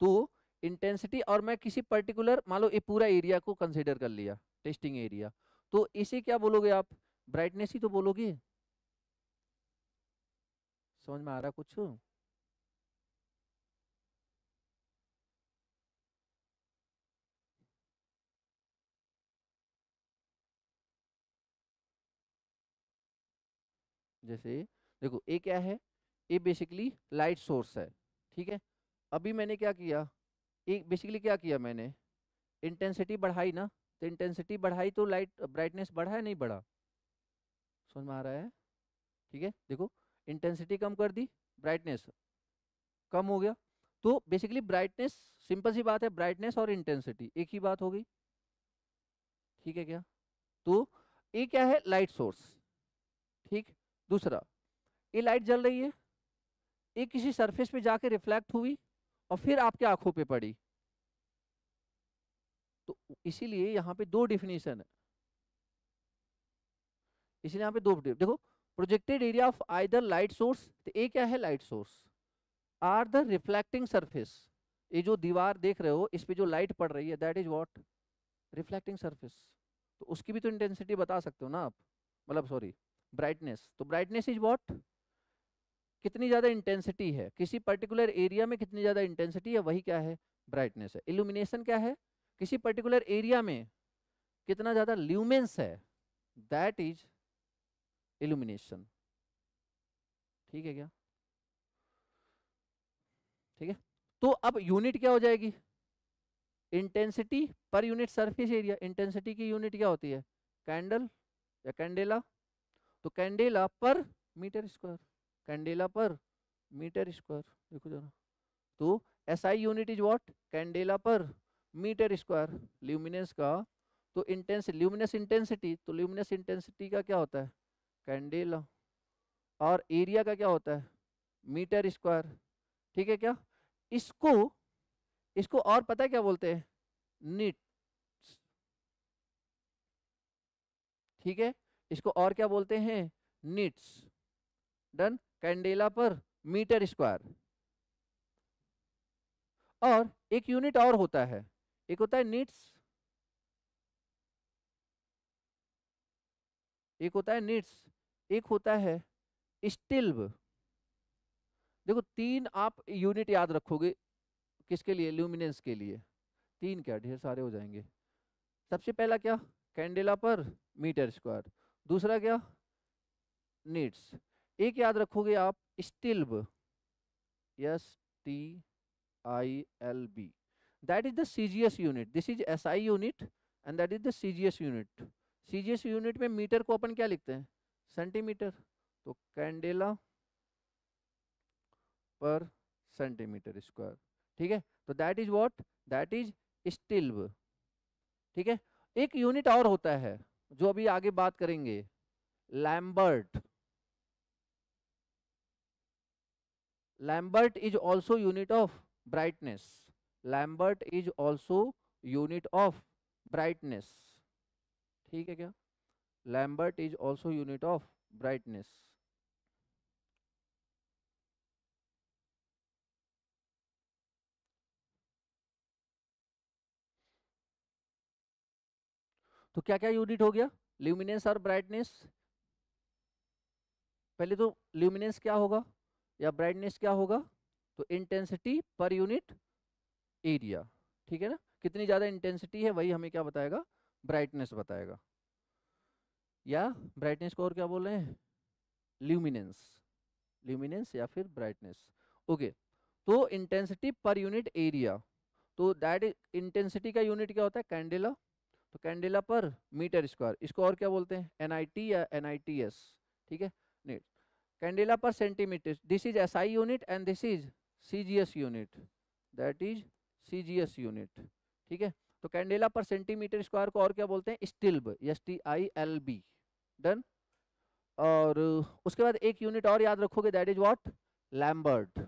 तो इंटेंसिटी और मैं किसी पर्टिकुलर मान लो ये पूरा एरिया को कंसिडर कर लिया टेस्टिंग एरिया तो इसे क्या बोलोगे आप ब्राइटनेस ही तो बोलोगे समझ में आ रहा कुछ जैसे देखो ए क्या है ए बेसिकली लाइट सोर्स है ठीक है अभी मैंने क्या किया ए बेसिकली क्या किया मैंने इंटेंसिटी बढ़ाई ना तो इंटेंसिटी बढ़ाई तो लाइट ब्राइटनेस बढ़ा है नहीं बढ़ा समझ में आ रहा है ठीक है देखो इंटेंसिटी कम कर दी ब्राइटनेस कम हो गया तो बेसिकली ब्राइटनेस सिंपल सी बात है ब्राइटनेस और इंटेंसिटी एक ही बात हो गई ठीक है क्या तो ये क्या है लाइट सोर्स ठीक दूसरा ये लाइट जल रही है ये किसी सरफेस पे जाके रिफ्लेक्ट हुई और फिर आपके आंखों पे पड़ी तो इसीलिए यहाँ पे दो डिफिनेशन है इसीलिए यहाँ पे दो देखो projected area of either light source तो ये क्या है light source or the reflecting surface ये जो दीवार देख रहे हो इस पे जो लाइट पड़ रही है that is what reflecting surface तो उसकी भी तो इंटेंसिटी बता सकते हो ना आप मतलब सॉरी ब्राइटनेस तो ब्राइटनेस इज वॉट कितनी ज़्यादा इंटेंसिटी है किसी पर्टिकुलर एरिया में कितनी ज़्यादा इंटेंसिटी है वही क्या है ब्राइटनेस है इल्यूमिनेशन क्या है किसी पर्टिकुलर एरिया में कितना ज़्यादा ल्यूमेंस है दैट इज इल्यूमिनेशन ठीक है क्या ठीक है तो अब यूनिट क्या हो जाएगी intensity per unit surface area intensity की यूनिट क्या होती है कैंडल या कैंडेला तो candela per metre square candela per metre square देखो जरा तो SI unit is what candela per metre square luminance का तो इंटेंस ल्यूमिनस इंटेंसिटी तो ल्यूमिनस इंटेंसिटी का क्या होता है कैंडेला और एरिया का क्या होता है मीटर स्क्वायर ठीक है क्या इसको इसको और पता है क्या बोलते हैं नीट ठीक है इसको और क्या बोलते हैं nits done candela per metre square और एक यूनिट और होता है एक होता है नीट्स एक होता है नीट्स एक होता है स्टिल्ब देखो तीन आप यूनिट याद रखोगे किसके लिए ल्यूमिनेंस के लिए तीन क्या ढेर सारे हो जाएंगे सबसे पहला क्या कैंडेला पर मीटर स्क्वायर दूसरा क्या नीड्स एक याद रखोगे आप stilb S T I L B that that is the CGS unit. This is SI unit and G S unit C G S unit में मीटर को अपन क्या लिखते हैं सेंटीमीटर तो कैंडेला पर सेंटीमीटर स्क्वायर ठीक है तो that is what that is stilb ठीक है एक यूनिट और होता है जो अभी आगे बात करेंगे Lambert Lambert is also unit of brightness Lambert is also unit of brightness ठीक है क्या Lambert is also unit of brightness तो क्या क्या यूनिट हो गया ल्यूमिनेंस और ब्राइटनेस पहले तो ल्यूमिनेंस क्या होगा या ब्राइटनेस क्या होगा तो इंटेंसिटी पर यूनिट एरिया ठीक है ना कितनी ज़्यादा इंटेंसिटी है वही हमें क्या बताएगा ब्राइटनेस बताएगा या ब्राइटनेस को और क्या बोल रहे हैं ल्यूमिनेंस ल्यूमिनेंस या फिर ब्राइटनेस ओके तो इंटेंसिटी पर यूनिट एरिया तो दैट इंटेंसिटी का यूनिट क्या होता है कैंडेला तो कैंडेला पर मीटर स्क्वायर इसको और क्या बोलते हैं एनआईटी या एनआईटीएस ठीक है nit candela per centimeter this is SI unit and this is CGS unit that is CGS unit ठीक है तो कैंडेला पर सेंटीमीटर स्क्वायर को और क्या बोलते हैं stilb S T I L B done और उसके बाद एक यूनिट और याद रखोगे that is what Lambert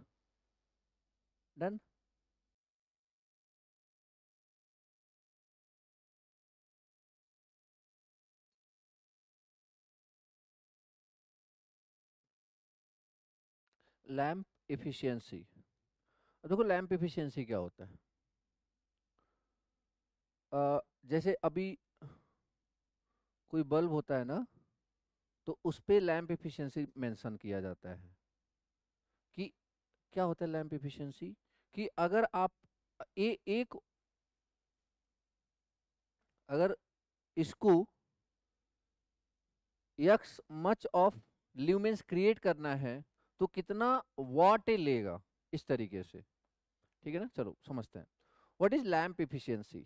done lamp efficiency देखो लैम्प इफिशियंसी क्या होता है आ, जैसे अभी कोई बल्ब होता है ना तो उस पर लैम्प इफिशियंसी मेंशन किया जाता है कि क्या होता है लैम्प इफिशियंसी कि अगर आप ए, एक अगर इसको यक्स मच ऑफ ल्यूमेंस क्रिएट करना है तो कितना वाट लेगा इस तरीके से ठीक है ना चलो समझते हैं व्हाट इज लैम्प इफिशियंसी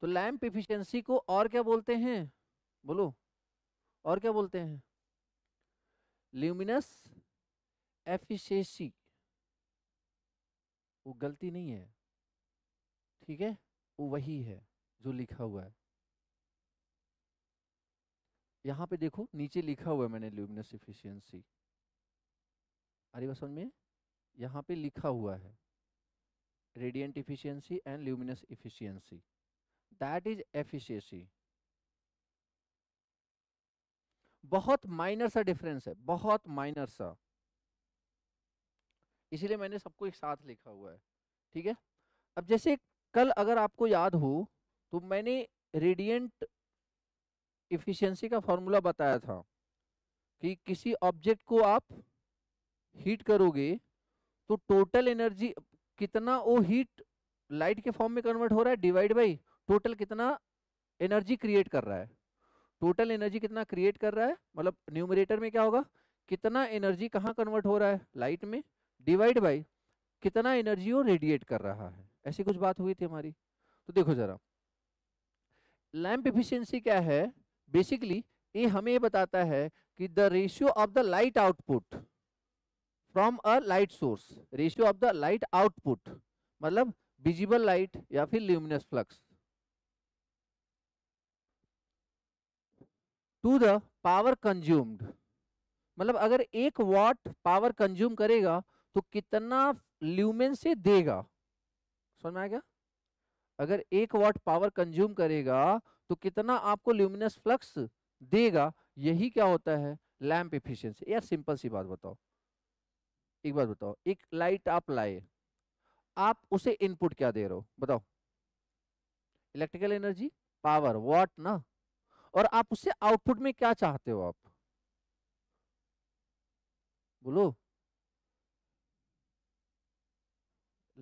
तो लैम्प इफिशियंसी को और क्या बोलते हैं बोलो और क्या बोलते हैं ल्यूमिनस एफिशिएंसी वो गलती नहीं है ठीक है वो वही है जो लिखा हुआ है यहां पे देखो नीचे लिखा हुआ है मैंने ल्यूमिनस इफिशियंसी अरे बस में यहाँ पे लिखा हुआ है radiant efficiency and luminous efficiency that is efficiency बहुत माइनर सा डिफरेंस है बहुत माइनर सा इसीलिए मैंने सबको एक साथ लिखा हुआ है ठीक है अब जैसे कल अगर आपको याद हो तो मैंने रेडियंट इफिशियंसी का फॉर्मूला बताया था कि किसी ऑब्जेक्ट को आप हीट करोगे तो टोटल एनर्जी कितना वो हीट लाइट के फॉर्म में कन्वर्ट हो रहा है डिवाइड बाई टोटल कितना एनर्जी क्रिएट कर रहा है टोटल एनर्जी कितना क्रिएट कर रहा है मतलब न्यूमरेटर में क्या होगा कितना एनर्जी कहाँ कन्वर्ट हो रहा है लाइट में डिवाइड बाई कितना एनर्जी वो रेडिएट कर रहा है ऐसी कुछ बात हुई थी हमारी तो देखो जरा लैम्प एफिशिएंसी क्या है बेसिकली ये हमें बताता है कि the ratio of the light output from a light source ratio of the light output मतलब विजिबल लाइट या फिर luminous flux to the power consumed मतलब अगर एक वॉट पावर कंज्यूम करेगा तो कितना ल्यूमेन से देगा समझ में आ गया अगर एक वॉट पावर कंज्यूम करेगा तो कितना आपको ल्यूमिनस फ्लक्स देगा यही क्या होता है लैम्प इफिशियंसी यार सिंपल सी बात बताओ एक बात बताओ एक लाइट आप लाए आप उसे इनपुट क्या दे रहे हो बताओ इलेक्ट्रिकल एनर्जी पावर वॉट ना और आप उससे आउटपुट में क्या चाहते हो आप बोलो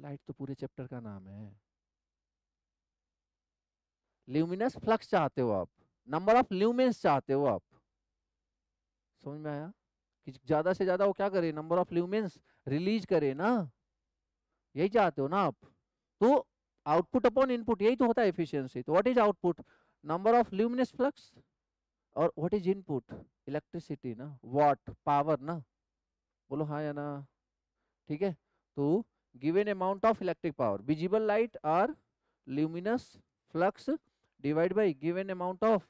लाइट तो पूरे चैप्टर का नाम है ल्यूमिनस फ्लक्स चाहते हो आप नंबर ऑफ ल्यूमिन चाहते हो आप समझ में आया कि ज़्यादा से ज़्यादा वो क्या करे नंबर ऑफ ल्यूमेंस रिलीज करे ना यही चाहते हो ना आप तो आउटपुट अपॉन इनपुट यही तो होता है एफिशिएंसी तो what is output number of luminous flux और व्हाट इज इनपुट इलेक्ट्रिसिटी ना व्हाट पावर ना बोलो हाँ या ना ठीक है तो given amount of electric power visible light or luminous flux divide by given amount of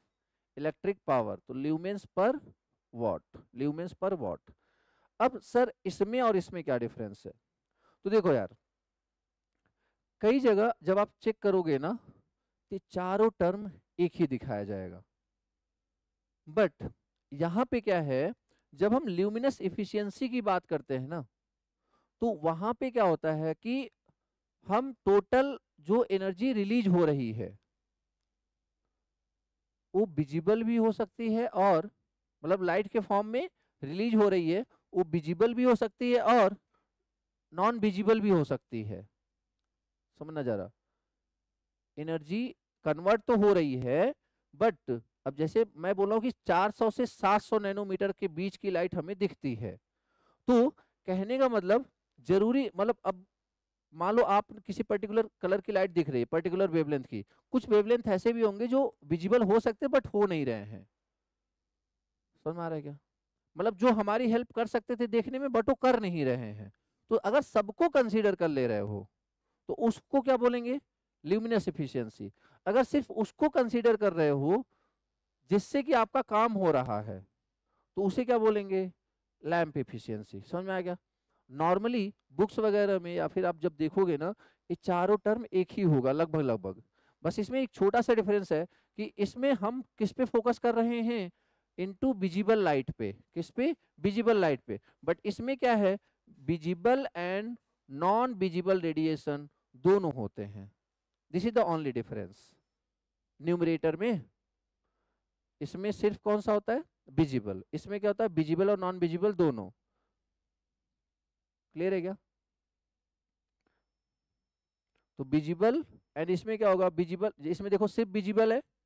electric power तो lumens per watt lumens per watt अब सर इसमें और इसमें क्या डिफरेंस है तो देखो यार कई जगह जब आप चेक करोगे ना तो चारों टर्म एक ही दिखाया जाएगा बट यहां पे क्या है जब हम ल्यूमिनस इफिशियंसी की बात करते हैं ना तो वहां पे क्या होता है कि हम टोटल जो एनर्जी रिलीज हो रही है वो विजिबल भी हो सकती है और मतलब लाइट के फॉर्म में रिलीज हो रही है वो विजिबल भी हो सकती है और नॉन विजिबल भी हो सकती है समझना जरा एनर्जी कन्वर्ट तो हो रही है बट अब जैसे मैं बोल रहा हूँ कि 400 से 700 नैनोमीटर के बीच की लाइट हमें दिखती है तो कहने का मतलब जरूरी मतलब अब मान लो आप किसी पर्टिकुलर कलर की लाइट दिख रही है पर्टिकुलर वेवलेंथ की कुछ वेवलेंथ ऐसे भी होंगे जो विजिबल हो सकते बट हो नहीं रहे हैं समझ में आ रहा है क्या मतलब जो हमारी हेल्प कर सकते थे देखने में बट वो कर नहीं रहे हैं तो अगर सबको कंसीडर कर ले रहे हो तो उसको क्या बोलेंगे ल्यूमिनस इफिशियंसी अगर सिर्फ उसको कंसीडर कर रहे हो जिससे कि आपका काम हो रहा है तो उसे क्या बोलेंगे लैम्प इफिशियंसी समझ में आ गया नॉर्मली बुक्स वगैरह में या फिर आप जब देखोगे ना ये चारों टर्म एक ही होगा लगभग लगभग बस इसमें एक छोटा सा डिफरेंस है कि इसमें हम किस पे फोकस कर रहे हैं इनटू विजिबल लाइट पे किस पे विजिबल लाइट पे बट इसमें क्या है visible and non visible radiation दोनों होते हैं this is the only difference numerator में इसमें सिर्फ कौन सा होता है विजिबल इसमें क्या होता है विजिबल और नॉन विजिबल दोनों क्लियर है क्या तो विजिबल एंड इसमें क्या होगा विजिबल इसमें देखो सिर्फ विजिबल है